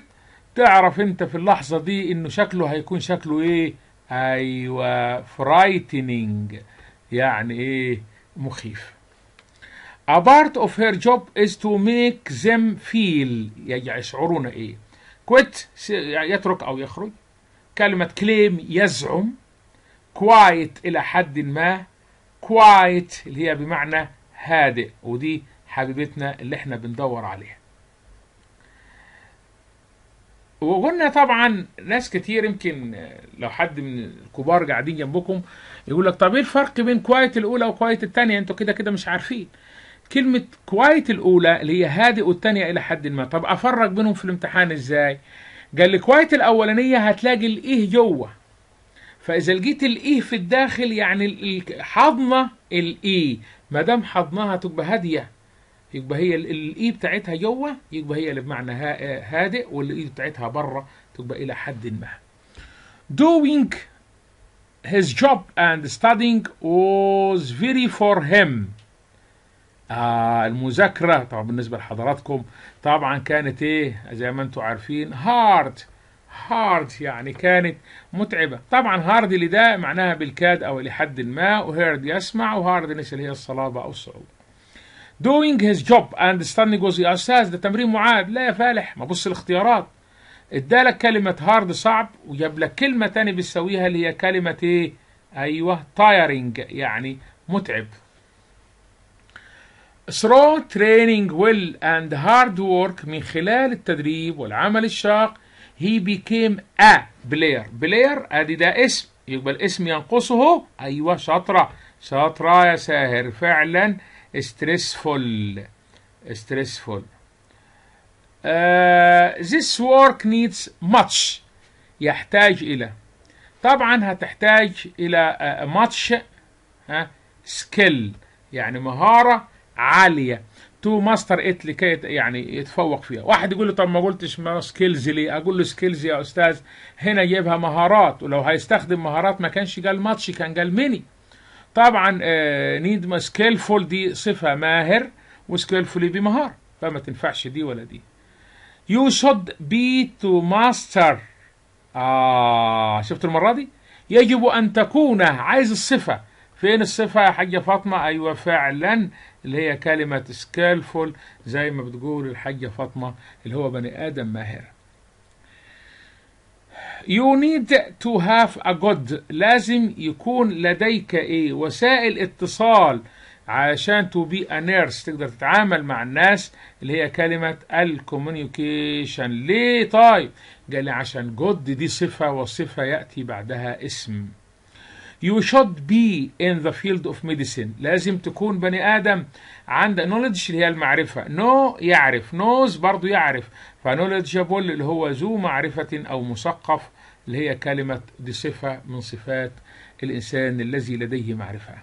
تعرف انت في اللحظه دي انه شكله هيكون شكله ايه ايوه فرايتنينج يعني ايه مخيف A part of her job is to make them feel يعني يشعرون ايه quit يترك او يخرج كلمة claim يزعم كوايت إلى حد ما كوايت اللي هي بمعنى هادئ ودي حبيبتنا اللي احنا بندور عليها وقلنا طبعا ناس كتير يمكن لو حد من الكبار قاعدين جنبكم يقول لك طب ايه الفرق بين كوايت الاولى وكوايت الثانيه انتوا كده كده مش عارفين كلمة كوايت الأولى اللي هي هادئ والتانية إلى حد ما، طب أفرق بينهم في الامتحان إزاي؟ قال لي كوايت الأولانية هتلاقي الإيه جوه فاذا لقيت الاي e في الداخل يعني حضنة الاي e، ما دام حضنها تبقى هاديه يبقى هي الاي e بتاعتها جوه يبقى هي اللي بمعنى هادئ والاي بتاعتها بره تبقى الى حد ما doing his job and studying was very for him آه المذاكرة طبعا بالنسبة لحضراتكم طبعا كانت ايه زي ما انتم عارفين hard هارد يعني كانت متعبة طبعا هارد اللي ده معناها بالكاد أو إلى حد ما وهارد يسمع وهارد اللي هي الصلابة أو الصعوبة doing his job and standing was يا أستاذ ده تمرين معاد لا يا فالح ما بص الاختيارات ادالك كلمة هارد صعب وجاب لك كلمة تاني بتساويها اللي هي كلمة ايه ايوه tiring يعني متعب through training will and hard work من خلال التدريب والعمل الشاق he became a player player ادي ده اسم يبقى الاسم ينقصه ايوه شاطره شاطره يا ساهر فعلا stressful stressful uh, this work needs much يحتاج الى طبعا هتحتاج الى ماتش uh, ها سكيل يعني مهاره عاليه تو ماستر ات لكي يعني يتفوق فيها واحد يقول لي طب ما قلتش ما سكيلز لي اقول له سكيلز يا استاذ هنا جايبها مهارات ولو هيستخدم مهارات ما كانش قال ماتش كان قال ميني طبعا نيد آه، سكيلفول دي صفه ماهر وسكيلفولي بمهاره فما تنفعش دي ولا دي يو شود بي تو ماستر اه شفت المره دي يجب ان تكون عايز الصفه فين الصفه يا حاجه فاطمه ايوه فعلا اللي هي كلمة سكيلفول زي ما بتقول الحاجة فاطمة اللي هو بني آدم ماهر You need to have a good لازم يكون لديك ايه وسائل اتصال عشان تو بي a nurse تقدر تتعامل مع الناس اللي هي كلمة الكوميونيكيشن ليه طيب؟ قال لي عشان جود دي صفة وصفة يأتي بعدها اسم You should be in the field of medicine لازم تكون بني آدم عند knowledge اللي هي المعرفة no يعرف knows برضو يعرف فknowledgeable اللي هو ذو معرفة أو مثقف اللي هي كلمة دي صفة من صفات الإنسان الذي لديه معرفة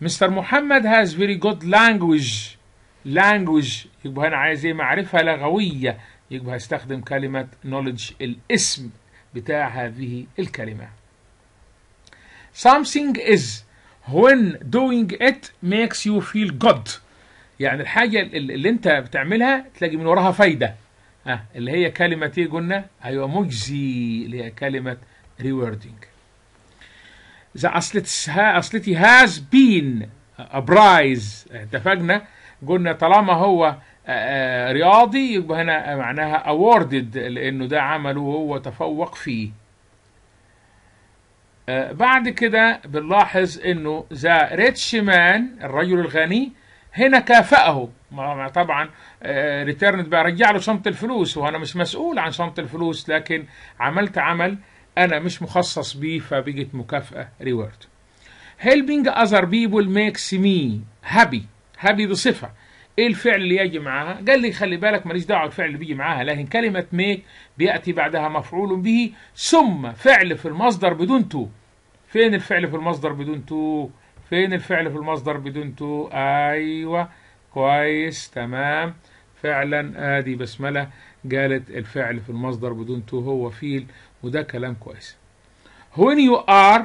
مستر محمد has very good language language يبقى أنا عايز إيه معرفة لغوية يبقى هستخدم كلمة knowledge الاسم بتاع هذه الكلمة something is when doing it makes you feel good يعني الحاجة اللي انت بتعملها تلاقي من وراها فايدة آه اللي هي كلمة ايه قلنا ايوه مجزي اللي هي كلمة rewarding the اصلتي has been a prize اتفقنا قلنا طالما هو آه، آه، رياضي يبقى هنا معناها awarded لانه ده عمله وهو تفوق فيه آه، بعد كده بنلاحظ انه ذا ريتش مان الرجل الغني هنا كافأه طبعا آه، ريتيرن بقى رجع له شنطة الفلوس وانا مش مسؤول عن شنطة الفلوس لكن عملت عمل انا مش مخصص بيه فبقت مكافأة ريورد هيلبينج اذر بيبل ميكس مي هابي هابي بصفة ايه الفعل اللي يجي معاها قال لي خلي بالك ماليش دعوه بالفعل اللي بيجي معاها لكن كلمه ميك بياتي بعدها مفعول به ثم فعل في المصدر بدون تو فين الفعل في المصدر بدون تو فين الفعل في المصدر بدون تو ايوه كويس تمام فعلا ادي بسمله قالت الفعل في المصدر بدون تو هو فيل وده كلام كويس when you are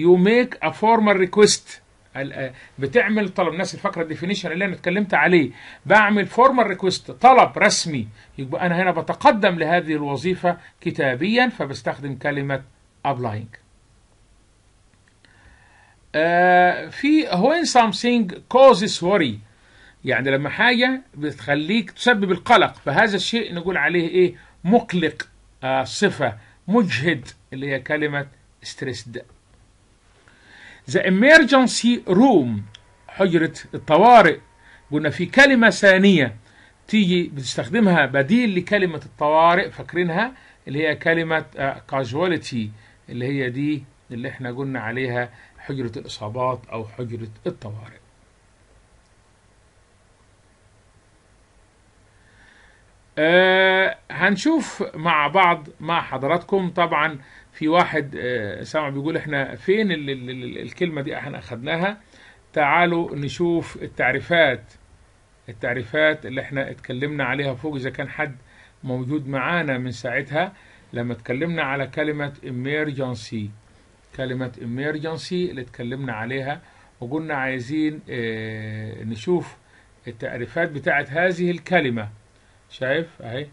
you make a formal request آه، بتعمل طلب الناس الفقره الديفينيشن اللي انا اتكلمت عليه بعمل فورمال ريكوست طلب رسمي يبقى انا هنا بتقدم لهذه الوظيفة كتابيا فبستخدم كلمة ابلاينج آه، في when something causes worry يعني لما حاجة بتخليك تسبب القلق فهذا الشيء نقول عليه ايه مقلق آه صفة مجهد اللي هي كلمة stressed the emergency room حجرة الطوارئ قلنا في كلمة ثانية تيجي بتستخدمها بديل لكلمة الطوارئ فاكرينها اللي هي كلمة آه casualty اللي هي دي اللي احنا قلنا عليها حجرة الإصابات أو حجرة الطوارئ أه هنشوف مع بعض مع حضراتكم طبعا في واحد أه سامع بيقول احنا فين الـ الـ الـ الكلمة دي احنا اخدناها تعالوا نشوف التعريفات التعريفات اللي احنا اتكلمنا عليها فوق اذا كان حد موجود معانا من ساعتها لما اتكلمنا على كلمة emergency كلمة emergency اللي اتكلمنا عليها وقلنا عايزين آه، نشوف التعريفات بتاعت هذه الكلمة شايف اهي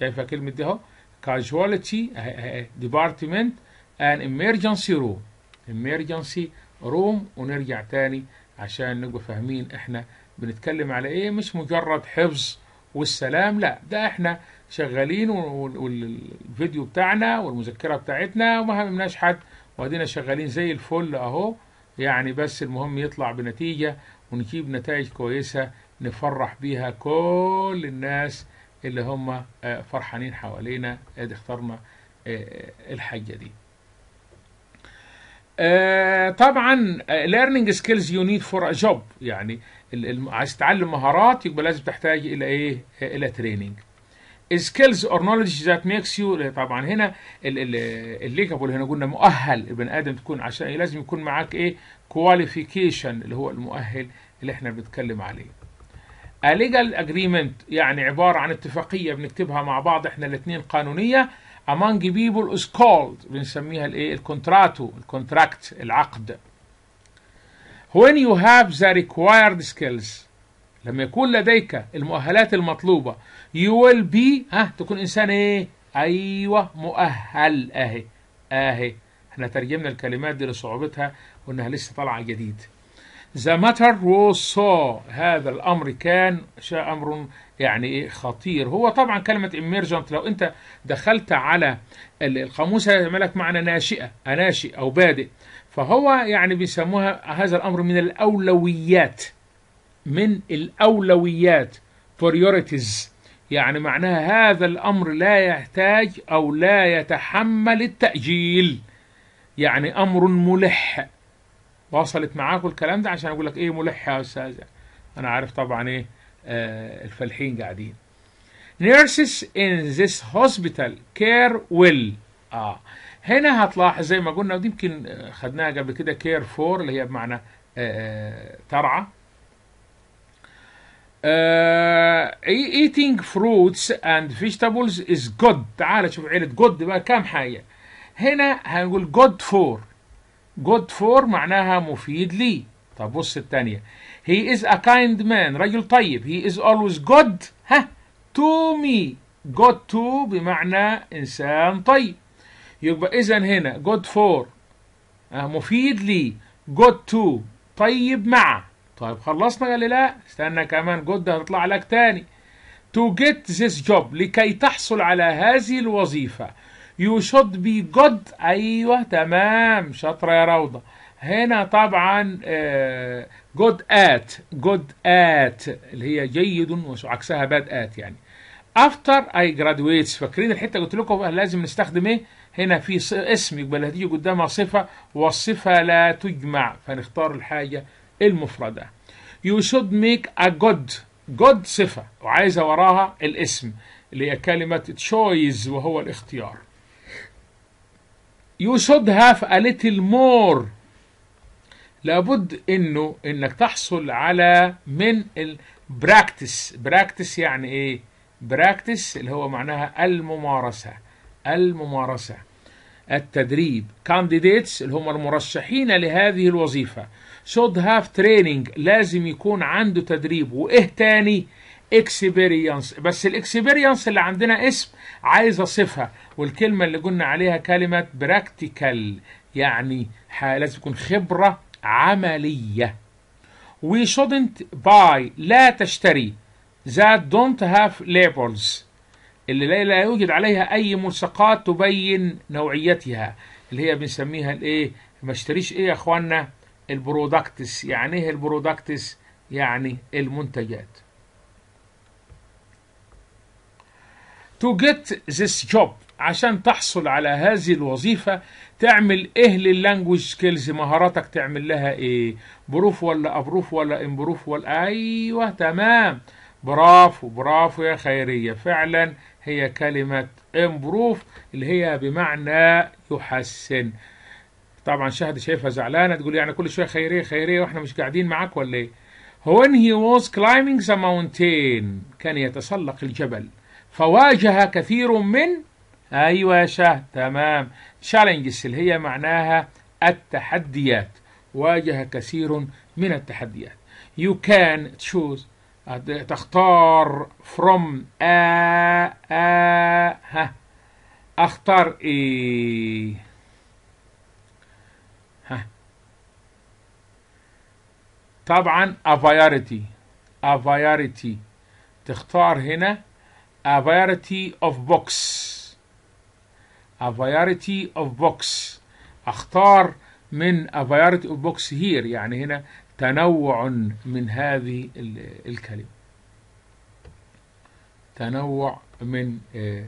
شايفة كلمة دي اهو casualty اهي department and emergency room emergency room ونرجع تاني عشان نبقى فاهمين احنا بنتكلم على ايه مش مجرد حفظ والسلام لا ده احنا شغالين والفيديو بتاعنا والمذكرة بتاعتنا وما همناش حد وادينا شغالين زي الفل اهو يعني بس المهم يطلع بنتيجة ونجيب نتائج كويسة نفرح بيها كل الناس اللي هم آه، فرحانين حوالينا ادي اخترنا آه، آه، الحاجة دي طبعا learning skills you need for a job يعني عايز تتعلم مهارات يبقى لازم تحتاج الى ايه الى تريننج skills or knowledge that makes you eh, طبعا هنا الليكابل هنا قلنا مؤهل البني ادم تكون عشان إيه؟ لازم يكون معاك ايه qualification اللي هو المؤهل اللي احنا بنتكلم عليه A legal agreement يعني عبارة عن اتفاقية بنكتبها مع بعض احنا الاثنين قانونية among people is called بنسميها الايه الكونتراتو الكونتراكت العقد when you have the required skills لما يكون لديك المؤهلات المطلوبة يو ويل بي ها تكون انسان ايه ايوه مؤهل اهي اهي احنا ترجمنا الكلمات دي لصعوبتها وانها لسه طالعه جديد ذا ماتر was so هذا الامر كان شيء امر يعني ايه خطير هو طبعا كلمه emergent لو انت دخلت على القاموس هيعمل لك معنى ناشئه اناشئ او بادئ فهو يعني بيسموها هذا الامر من الاولويات من الاولويات priorities يعني معناها هذا الأمر لا يحتاج أو لا يتحمل التأجيل يعني أمر ملح وصلت معاكم الكلام ده عشان أقول لك إيه ملح يا أستاذ أنا عارف طبعا إيه آه الفالحين قاعدين nurses in this hospital care will آه هنا هتلاحظ زي ما قلنا ودي يمكن خدناها قبل كده care for اللي هي بمعنى آه, آه، ترعى uh, eating fruits and vegetables is good تعال شوف عيلة good بقى كام حاجة هنا هنقول good for good for معناها مفيد لي طب بص الثانية he is a kind man رجل طيب he is always good ها to me good to بمعنى إنسان طيب يبقى إذا هنا good for مفيد لي good to طيب مع طيب خلصنا قال لي لا استنى كمان جدة هتطلع لك تاني to get this job لكي تحصل على هذه الوظيفة you should be good أيوة تمام شاطرة يا روضة هنا طبعا آه، good at good at اللي هي جيد وعكسها bad at يعني after I graduate فاكرين الحته قلت لكم لازم نستخدم ايه هنا في اسم يبقى هتيجي قدامها صفه والصفه لا تجمع فنختار الحاجه المفردة you should make a good good صفة وعايزة وراها الاسم اللي هي كلمة choice وهو الاختيار you should have a little more لابد انه انك تحصل على من البراكتس براكتس يعني ايه براكتس اللي هو معناها الممارسة الممارسة التدريب كانديديتس اللي هم المرشحين لهذه الوظيفة should have training لازم يكون عنده تدريب وايه تاني اكسبيرينس بس الاكسبيرينس اللي عندنا اسم عايز اصفها والكلمه اللي قلنا عليها كلمه براكتيكال يعني لازم يكون خبره عمليه وي shouldn't باي لا تشتري that don't have labels اللي لا يوجد عليها اي ملصقات تبين نوعيتها اللي هي بنسميها الايه ما اشتريش ايه يا اخوانا البرودكتس يعني ايه البرودكتس يعني المنتجات to get this job عشان تحصل على هذه الوظيفة تعمل ايه لللانجوج سكيلز مهاراتك تعمل لها ايه بروف ولا ابروف ولا امبروف ولا ايوه تمام برافو برافو يا خيرية فعلا هي كلمة امبروف اللي هي بمعنى يحسن طبعا شهد شايفها زعلانه تقول يعني كل شويه خيريه خيريه واحنا مش قاعدين معاك ولا ايه؟ When he was climbing the mountain كان يتسلق الجبل فواجه كثير من ايوه يا شهد تمام challenges اللي هي معناها التحديات واجه كثير من التحديات you can choose تختار from a a ها اختار ايه طبعا افايرتي افايرتي تختار هنا افايرتي اوف بوكس افايرتي اوف بوكس اختار من افايرتي اوف بوكس هير يعني هنا تنوع من هذه الكلمة تنوع من آه،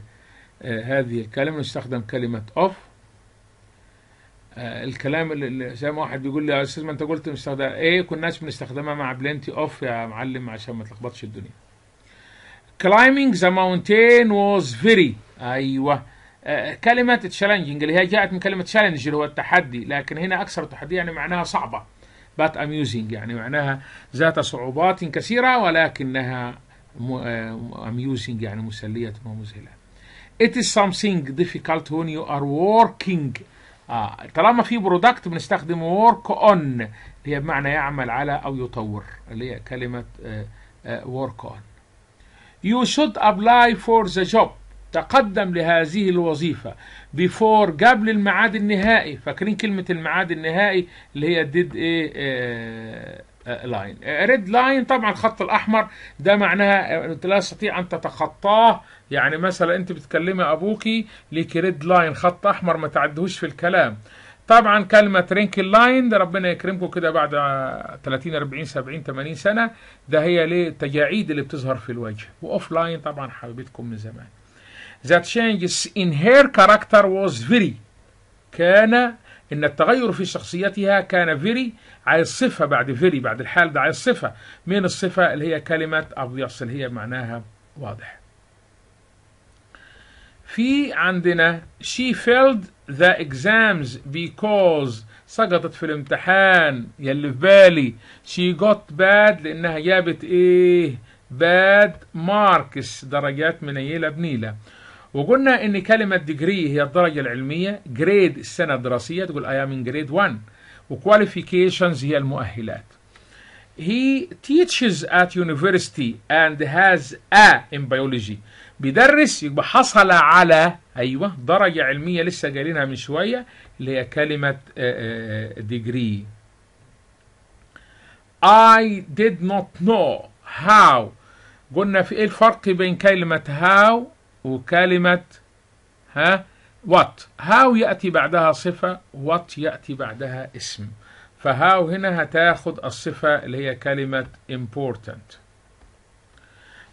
آه، هذه الكلمة نستخدم كلمة اوف آه، الكلام اللي زي ما واحد بيقول لي يا استاذ ما انت قلت مستخدم ايه كناش بنستخدمها مع بلنتي اوف يا معلم عشان ما تلخبطش الدنيا climbing the mountain was very ايوه آه كلمة تشالنجينج اللي هي جاءت من كلمة تشالنج اللي هو التحدي لكن هنا أكثر تحدي يعني معناها صعبة بات amusing يعني معناها ذات صعوبات كثيرة ولكنها آه، amusing يعني مسلية ومذهلة It is something difficult when you are working اه طالما في برودكت بنستخدم ورك اون اللي هي بمعنى يعمل على او يطور اللي هي كلمه ورك اون يو شود ابلاي فور ذا جوب تقدم لهذه الوظيفة بيفور قبل الميعاد النهائي فاكرين كلمة الميعاد النهائي اللي هي ديد ايه, إيه لاين ريد لاين طبعا الخط الاحمر ده معناها لا تستطيع ان تتخطاه يعني مثلا انت بتكلمي ابوكي ليك ريد لاين خط احمر ما تعدهوش في الكلام طبعا كلمة رينك لاين ده ربنا يكرمكم كده بعد 30 40 70 80 سنة ده هي ليه التجاعيد اللي بتظهر في الوجه واوف لاين طبعا حبيبتكم من زمان. That changes in her character was very كان ان التغير في شخصيتها كان فيري عايز صفه بعد فيري بعد الحال ده عايز صفه من الصفه اللي هي كلمه ابيض اللي هي معناها واضح في عندنا she failed the exams because سقطت في الامتحان يلي في بالي she got bad لانها جابت ايه bad marks درجات منيله بنيله وقلنا ان كلمه ديجري هي الدرجه العلميه جريد السنه الدراسيه تقول اي ام in جريد 1 وكواليفيكيشنز هي المؤهلات he teaches at university and has a in biology بيدرس يبقى حصل على ايوه درجه علميه لسه قايلينها من شويه اللي هي كلمه ديجري آه، آه، I did not know how قلنا في ايه الفرق بين كلمة how وكلمة ها وات هاو يأتي بعدها صفة وات يأتي بعدها اسم فهاو هنا هتاخد الصفة اللي هي كلمة important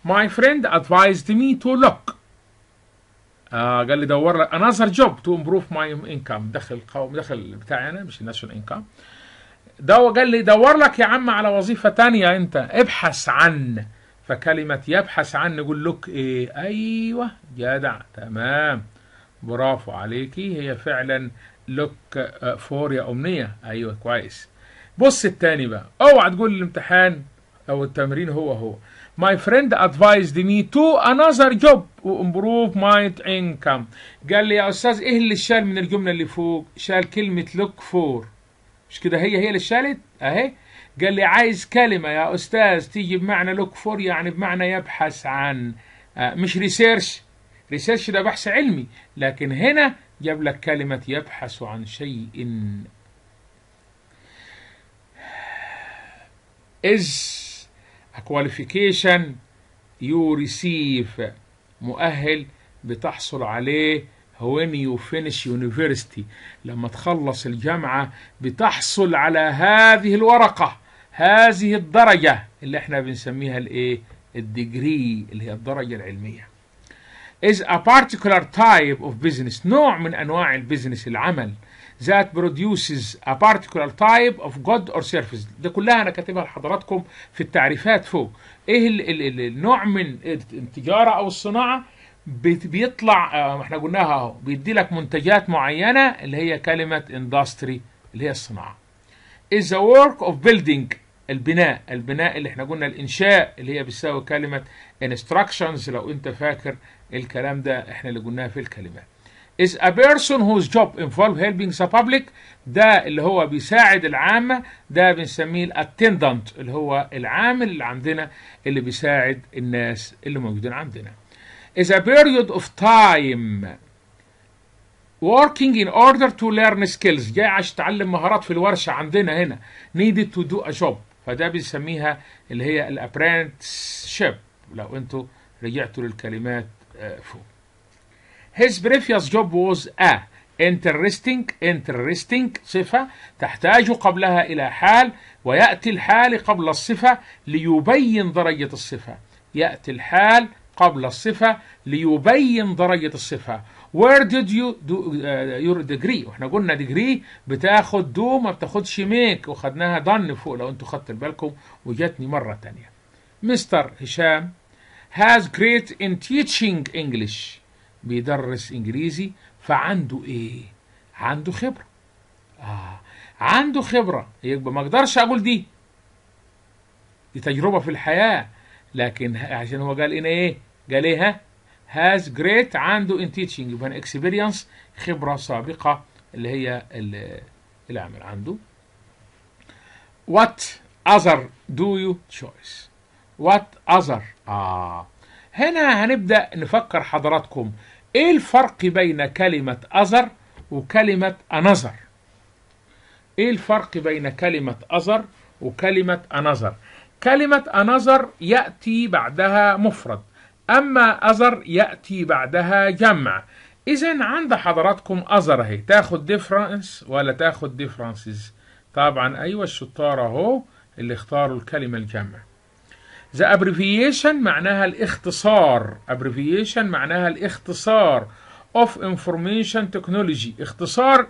My friend advised me to look آه قال لي دور لك another job to improve my income دخل قوم دخل بتاعي انا مش الناشونال انكم ده قال لي دور لك يا عم على وظيفة تانية انت ابحث عن فكلمة يبحث عن نقول لك ايه ايوه جدع تمام برافو عليكي هي فعلا لوك آه، فور يا امنية ايوه كويس بص التاني بقى اوعى تقول الامتحان او التمرين هو هو My friend advised me to another job improve my income قال لي يا استاذ ايه اللي شال من الجملة اللي فوق شال كلمة look for مش كده هي هي اللي شالت اهي قال لي عايز كلمة يا أستاذ تيجي بمعنى لوك فور يعني بمعنى يبحث عن آه، مش ريسيرش ريسيرش ده بحث علمي لكن هنا جاب لك كلمة يبحث عن شيء is a qualification you receive مؤهل بتحصل عليه when you finish university لما تخلص الجامعة بتحصل على هذه الورقة هذه الدرجة اللي احنا بنسميها الايه الديجري اللي هي الدرجة العلمية is a particular type of business نوع من أنواع البيزنس العمل that produces a particular type of good or service ده كلها أنا كاتبها لحضراتكم في التعريفات فوق إيه النوع من التجارة أو الصناعة بيطلع آه، احنا قلناها اهو بيدي لك منتجات معينة اللي هي كلمة industry اللي هي الصناعة is a work of building البناء البناء اللي احنا قلنا الانشاء اللي هي بتساوي كلمه instructions لو انت فاكر الكلام ده احنا اللي قلناه في الكلمات is a person whose job involves helping the public ده اللي هو بيساعد العامة ده بنسميه الاتندنت اللي هو العامل اللي عندنا اللي بيساعد الناس اللي موجودين عندنا is a period of time working in order to learn skills جاي عشان تعلم مهارات في الورشة عندنا هنا needed to do a job فده بيسميها اللي هي الابرنتشيب لو انتوا رجعتوا للكلمات آه، فوق His previous job was a interesting interesting صفة تحتاج قبلها إلى حال ويأتي الحال قبل الصفة ليبين درجة الصفة يأتي الحال قبل الصفة ليبين درجة الصفة where did you do يور uh, your degree واحنا قلنا degree بتاخد دو ما بتاخدش ميك وخدناها done فوق لو انتوا خدتوا بالكم وجاتني مرة ثانيه مستر هشام has great in teaching English بيدرس انجليزي فعنده ايه عنده خبرة آه. عنده خبرة يبقى ما اقدرش اقول دي دي تجربة في الحياة لكن عشان هو قال ايه قال ايه ها has great عنده in teaching يبقى experience خبرة سابقة اللي هي العمل عنده what other do you choice what other آه هنا هنبدأ نفكر حضراتكم ايه الفرق بين كلمة other وكلمة another ايه الفرق بين كلمة other وكلمة another كلمة another يأتي بعدها مفرد أما أزر يأتي بعدها جمع إذا عند حضراتكم أزر أهي تاخد ديفرنس ولا تاخد ديفرنسز طبعا أيوة الشطار أهو اللي اختاروا الكلمة الجمع The abbreviation معناها الاختصار abbreviation معناها الاختصار of information technology اختصار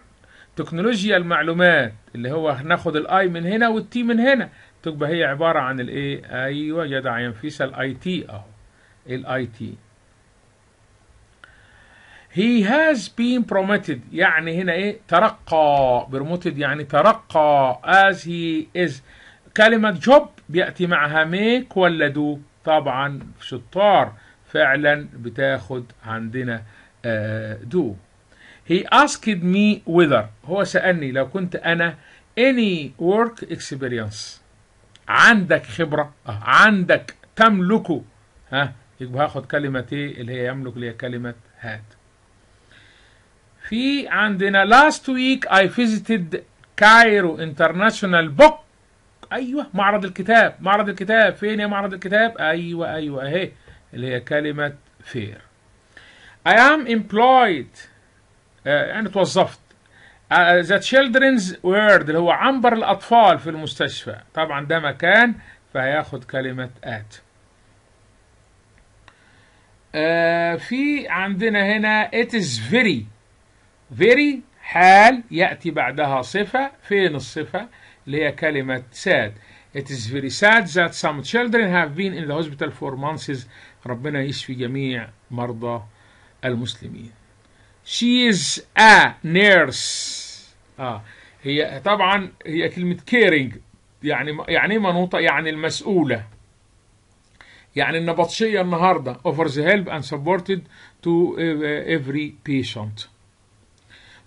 تكنولوجيا المعلومات اللي هو هناخد الاي من هنا والتي من هنا تبقى هي عبارة عن الايه ايوه جدع ينفيس الاي تي اهو الاي تي هي هاز بين بروميتد يعني هنا ايه ترقى بروميتد يعني ترقى از هي از كلمة جوب بيأتي معها ميك ولا دو طبعا شطار فعلا بتاخد عندنا دو هي اسكد مي ويذر هو سألني لو كنت أنا اني ورك اكسبيرينس عندك خبرة آه، عندك تملكه ها يبقى هاخد كلمة ايه اللي هي يملك اللي هي كلمة هات. في عندنا last week I visited كايرو انترناشونال بوك ايوه معرض الكتاب معرض الكتاب فين يا معرض الكتاب ايوه ايوه اهي اللي هي كلمة فير I am employed uh, يعني توظفت uh, the children's word اللي هو عنبر الأطفال في المستشفى طبعا ده مكان فهياخد كلمة at آه، في عندنا هنا it is very very حال يأتي بعدها صفة فين الصفة اللي هي كلمة sad It is very sad that some children have been in the hospital for months ربنا يشفي جميع مرضى المسلمين She is a nurse آه. هي طبعا هي كلمة caring يعني يعني منوطة يعني المسؤولة يعني النبطشية النهاردة offers help and supported to uh, every patient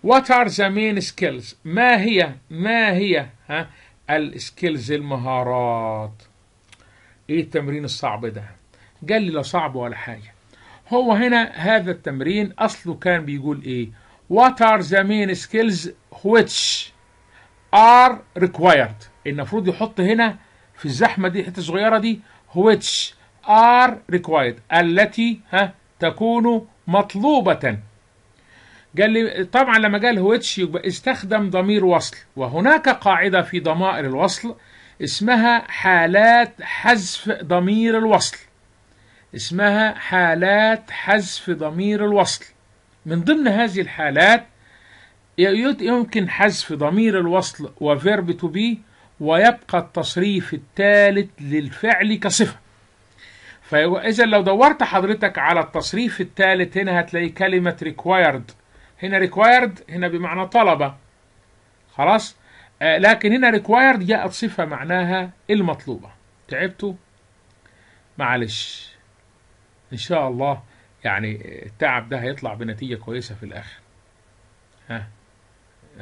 What are the main skills ما هي ما هي ها السكيلز المهارات ايه التمرين الصعب ده قال لي لا صعب ولا حاجة هو هنا هذا التمرين اصله كان بيقول ايه What are the main skills which are required المفروض يحط هنا في الزحمة دي حتة صغيرة دي which are required التي ها تكون مطلوبة قال لي طبعا لما قال which يبقى استخدم ضمير وصل وهناك قاعدة في ضمائر الوصل اسمها حالات حذف ضمير الوصل اسمها حالات حذف ضمير الوصل من ضمن هذه الحالات يمكن حذف ضمير الوصل وفيرب تو بي ويبقى التصريف الثالث للفعل كصفه فإذا لو دورت حضرتك على التصريف الثالث هنا هتلاقي كلمة required هنا required هنا بمعنى طلبة خلاص آه لكن هنا required جاءت صفة معناها المطلوبة تعبتوا معلش إن شاء الله يعني التعب ده هيطلع بنتيجة كويسة في الآخر ها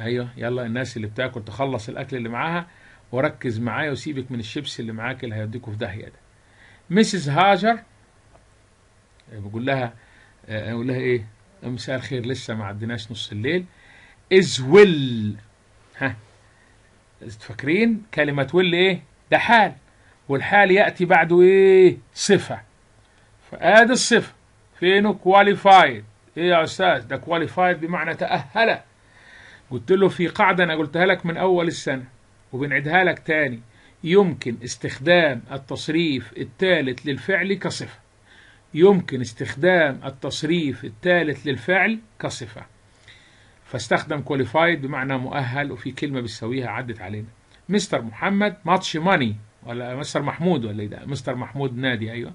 أيوه يلا الناس اللي بتاكل تخلص الأكل اللي معاها وركز معايا وسيبك من الشيبس اللي معاك اللي هيديكوا في داهية ده مسز هاجر eh, بقول لها eh, اقول لها ايه مساء الخير لسه ما عديناش نص الليل از ويل ها فاكرين كلمة ويل ايه ده حال والحال يأتي بعده ايه صفة فادي الصفة فينه كواليفايد ايه يا استاذ ده كواليفايد بمعنى تأهل قلت له في قاعدة انا قلتها لك من اول السنة وبنعيدها لك تاني يمكن استخدام التصريف الثالث للفعل كصفة يمكن استخدام التصريف الثالث للفعل كصفة فاستخدم كواليفايد بمعنى مؤهل وفي كلمة بتساويها عدت علينا مستر محمد ماتش ماني ولا مستر محمود ولا إيه ده مستر محمود نادي ايوه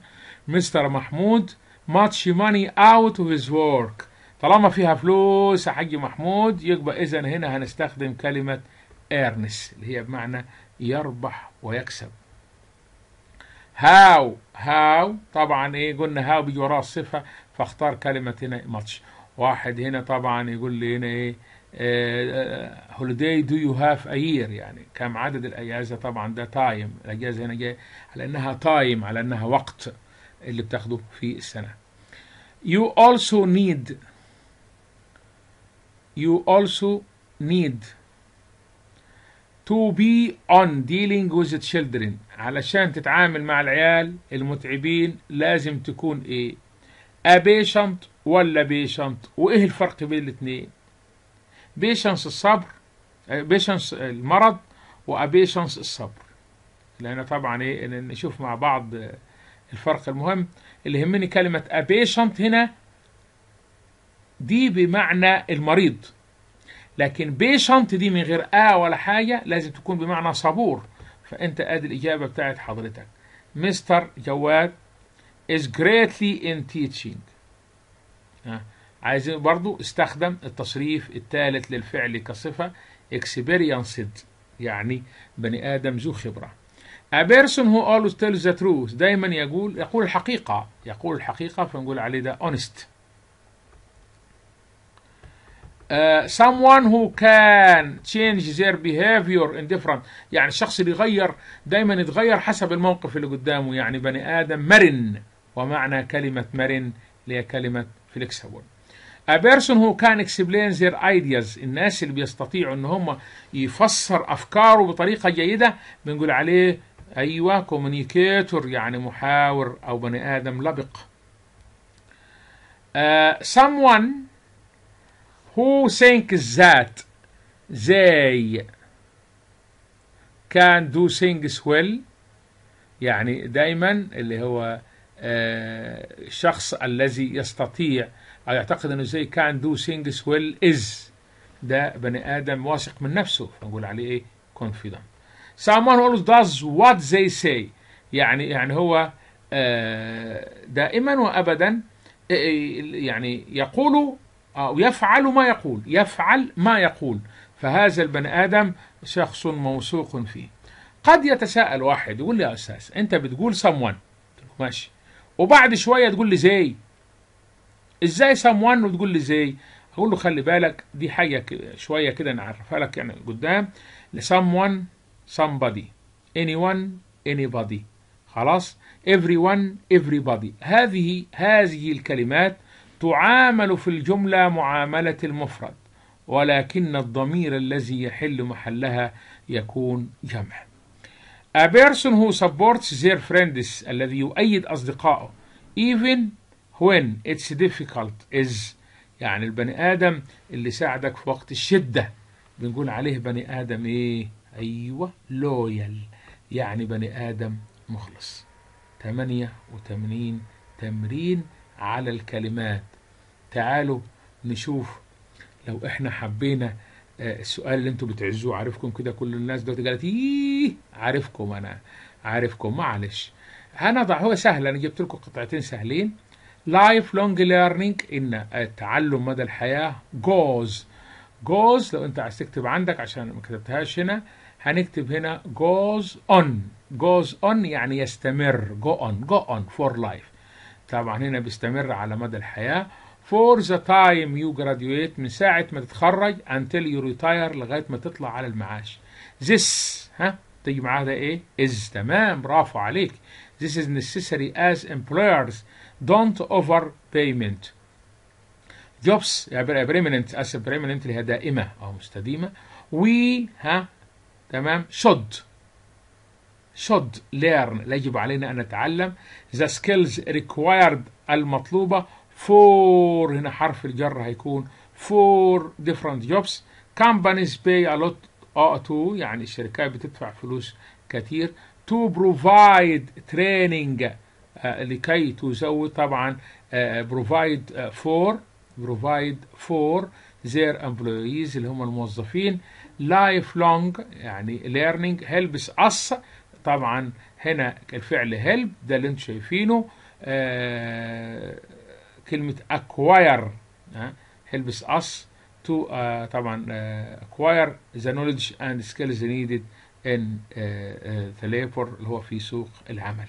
مستر محمود ماتش ماني اوت اوف هيز ورك طالما فيها فلوس يا حاج محمود يبقى اذا هنا هنستخدم كلمه ايرنس اللي هي بمعنى يربح ويكسب هاو هاو طبعا ايه قلنا هاو بيجي وراه الصفه فاختار كلمه هنا ماتش واحد هنا طبعا يقول لي هنا ايه هوليداي دو يو هاف اير يعني كم عدد الاجازه طبعا ده تايم الاجازه هنا جايه على انها تايم على انها وقت اللي بتاخده في السنه يو also need you also need to be on dealing with children علشان تتعامل مع العيال المتعبين لازم تكون ايه a patient ولا patient وايه الفرق بين الاثنين patience الصبر patience المرض و patience الصبر لان طبعا ايه نشوف مع بعض الفرق المهم اللي يهمني كلمة a patient هنا دي بمعنى المريض لكن بيشنت دي من غير آ ولا حاجة لازم تكون بمعنى صبور فأنت أدي الإجابة بتاعت حضرتك مستر جواد is greatly in teaching آه. عايزين برضو استخدم التصريف الثالث للفعل كصفة experienced يعني بني آدم ذو خبرة A person who always tells the truth دايما يقول يقول الحقيقة يقول الحقيقة فنقول عليه ده honest آه، someone who can change their behavior in different يعني الشخص اللي يغير دايما يتغير حسب الموقف اللي قدامه يعني بني آدم مرن ومعنى كلمة مرن هي كلمة flexible A person who can explain their ideas الناس اللي بيستطيعوا ان هم يفسر افكاره بطريقه جيده بنقول عليه ايوه كوميونيكيتور يعني محاور او بني ادم لبق. Uh, someone Who thinks that they can do things well يعني دائما اللي هو آه، الشخص الذي يستطيع أو يعتقد أنه زي كان دو things ويل إز ده بني آدم واثق من نفسه فنقول عليه إيه confident someone who does what they say يعني يعني هو آه، دائما وأبدا آه، يعني يقول آه، يفعل ما يقول يفعل ما يقول فهذا البني آدم شخص موثوق فيه قد يتساءل واحد يقول لي يا أستاذ أنت بتقول سموان ماشي وبعد شوية تقول لي زي ازاي سموان وتقول لي زي اقول له خلي بالك دي حاجه كده شويه كده نعرفها لك يعني قدام اني somebody anyone anybody خلاص everyone everybody هذه هذه الكلمات تعامل في الجملة معاملة المفرد ولكن الضمير الذي يحل محلها يكون جمع A person who supports their friends الذي يؤيد أصدقائه even when it's difficult is يعني البني آدم اللي ساعدك في وقت الشدة بنقول عليه بني آدم إيه أيوة لويال يعني بني آدم مخلص 88 تمرين على الكلمات تعالوا نشوف لو احنا حبينا آه، السؤال اللي انتوا بتعزوه عارفكم كده كل الناس دلوقتي قالت ايه عارفكم انا عارفكم معلش هنضع هو سهل انا جبت لكم قطعتين سهلين لايف لونج ليرنينج ان التعلم آه، مدى الحياه جوز جوز لو انت عايز تكتب عندك عشان ما كتبتهاش هنا هنكتب هنا جوز اون جوز اون يعني يستمر جو اون جو اون فور لايف طبعا هنا بيستمر على مدى الحياه for the time you graduate من ساعة ما تتخرج until you retire لغاية ما تطلع على المعاش this ها تيجي معاها ده ايه is تمام برافو عليك this is necessary as employers don't over payment jobs يعني permanent as permanent اللي هي دائمة أو مستديمة we ها تمام should should learn يجب علينا أن نتعلم the skills required المطلوبة فور هنا حرف الجر هيكون فور ديفرنت جوبس كامبانيز باي الوت تو يعني الشركات بتدفع فلوس كتير تو بروفايد تريننج لكي تزود طبعا بروفايد فور بروفايد فور زير امبلويز اللي هم الموظفين لايف لونج يعني ليرنينج هيلبس اس طبعا هنا الفعل هيلب ده اللي انتم شايفينه آه، كلمة acquire هلبس us to uh, طبعا uh, acquire the knowledge and skills needed in uh, the labor اللي هو في سوق العمل.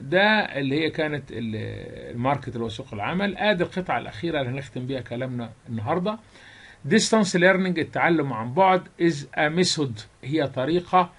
ده اللي هي كانت الماركت اللي هو سوق العمل ادي القطعه الاخيره اللي هنختم بيها كلامنا النهارده ديستانس ليرنينج التعلم عن بعد از ا ميثود هي طريقه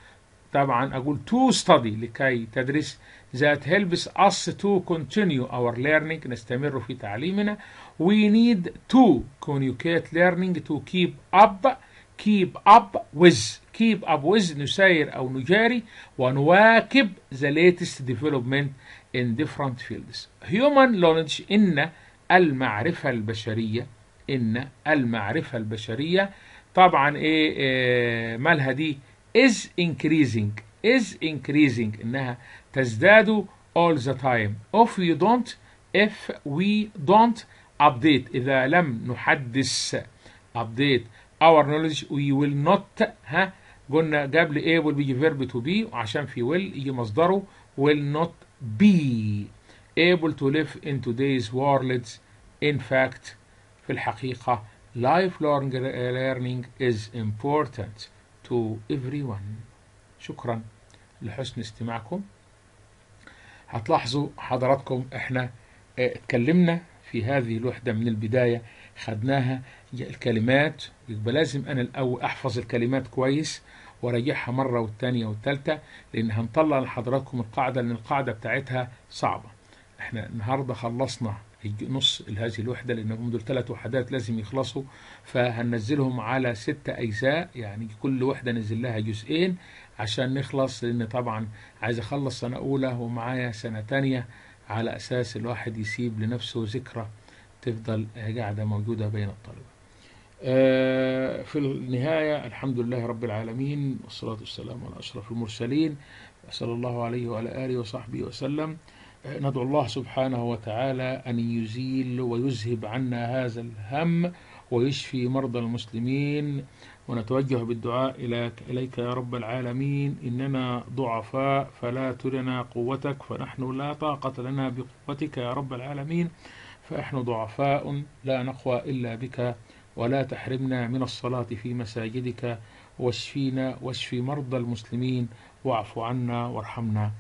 طبعا اقول تو ستادي لكي تدرس that helps us to continue our learning نستمر في تعليمنا we need to communicate learning to keep up keep up with keep up with نسير أو نجاري ونواكب the latest development in different fields human knowledge إن المعرفة البشرية إن المعرفة البشرية طبعا إيه, إيه مالها دي is increasing is increasing إنها تزداد all the time if we don't if we don't update إذا لم نحدث update our knowledge we will not ها قلنا قبل A will be verb to be وعشان في will يجي مصدره will not be able to live in today's world in fact في الحقيقة lifelong learning is important to everyone شكرا لحسن استماعكم هتلاحظوا حضراتكم احنا آه، اتكلمنا في هذه الوحدة من البداية خدناها الكلمات يبقى لازم أنا الأول أحفظ الكلمات كويس وأريحها مرة والتانية والتالتة لأن هنطلع لحضراتكم القاعدة لأن القاعدة بتاعتها صعبة احنا النهاردة خلصنا نص هذه الوحدة لأنهم دول ثلاث وحدات لازم يخلصوا فهننزلهم على ست أجزاء يعني كل وحدة نزل لها جزئين عشان نخلص لأن طبعا عايز أخلص سنة أولى ومعايا سنة تانية على أساس الواحد يسيب لنفسه ذكرى تفضل قاعدة موجودة بين الطلبة آه، في النهاية الحمد لله رب العالمين والصلاة والسلام على أشرف المرسلين صلى الله عليه وعلى آله وصحبه وسلم آه، ندعو الله سبحانه وتعالى أن يزيل ويذهب عنا هذا الهم ويشفي مرضى المسلمين ونتوجه بالدعاء إليك, إليك يا رب العالمين إننا ضعفاء فلا ترنا قوتك فنحن لا طاقة لنا بقوتك يا رب العالمين فنحن ضعفاء لا نقوى إلا بك ولا تحرمنا من الصلاة في مساجدك واشفينا واشف مرضى المسلمين واعف عنا وارحمنا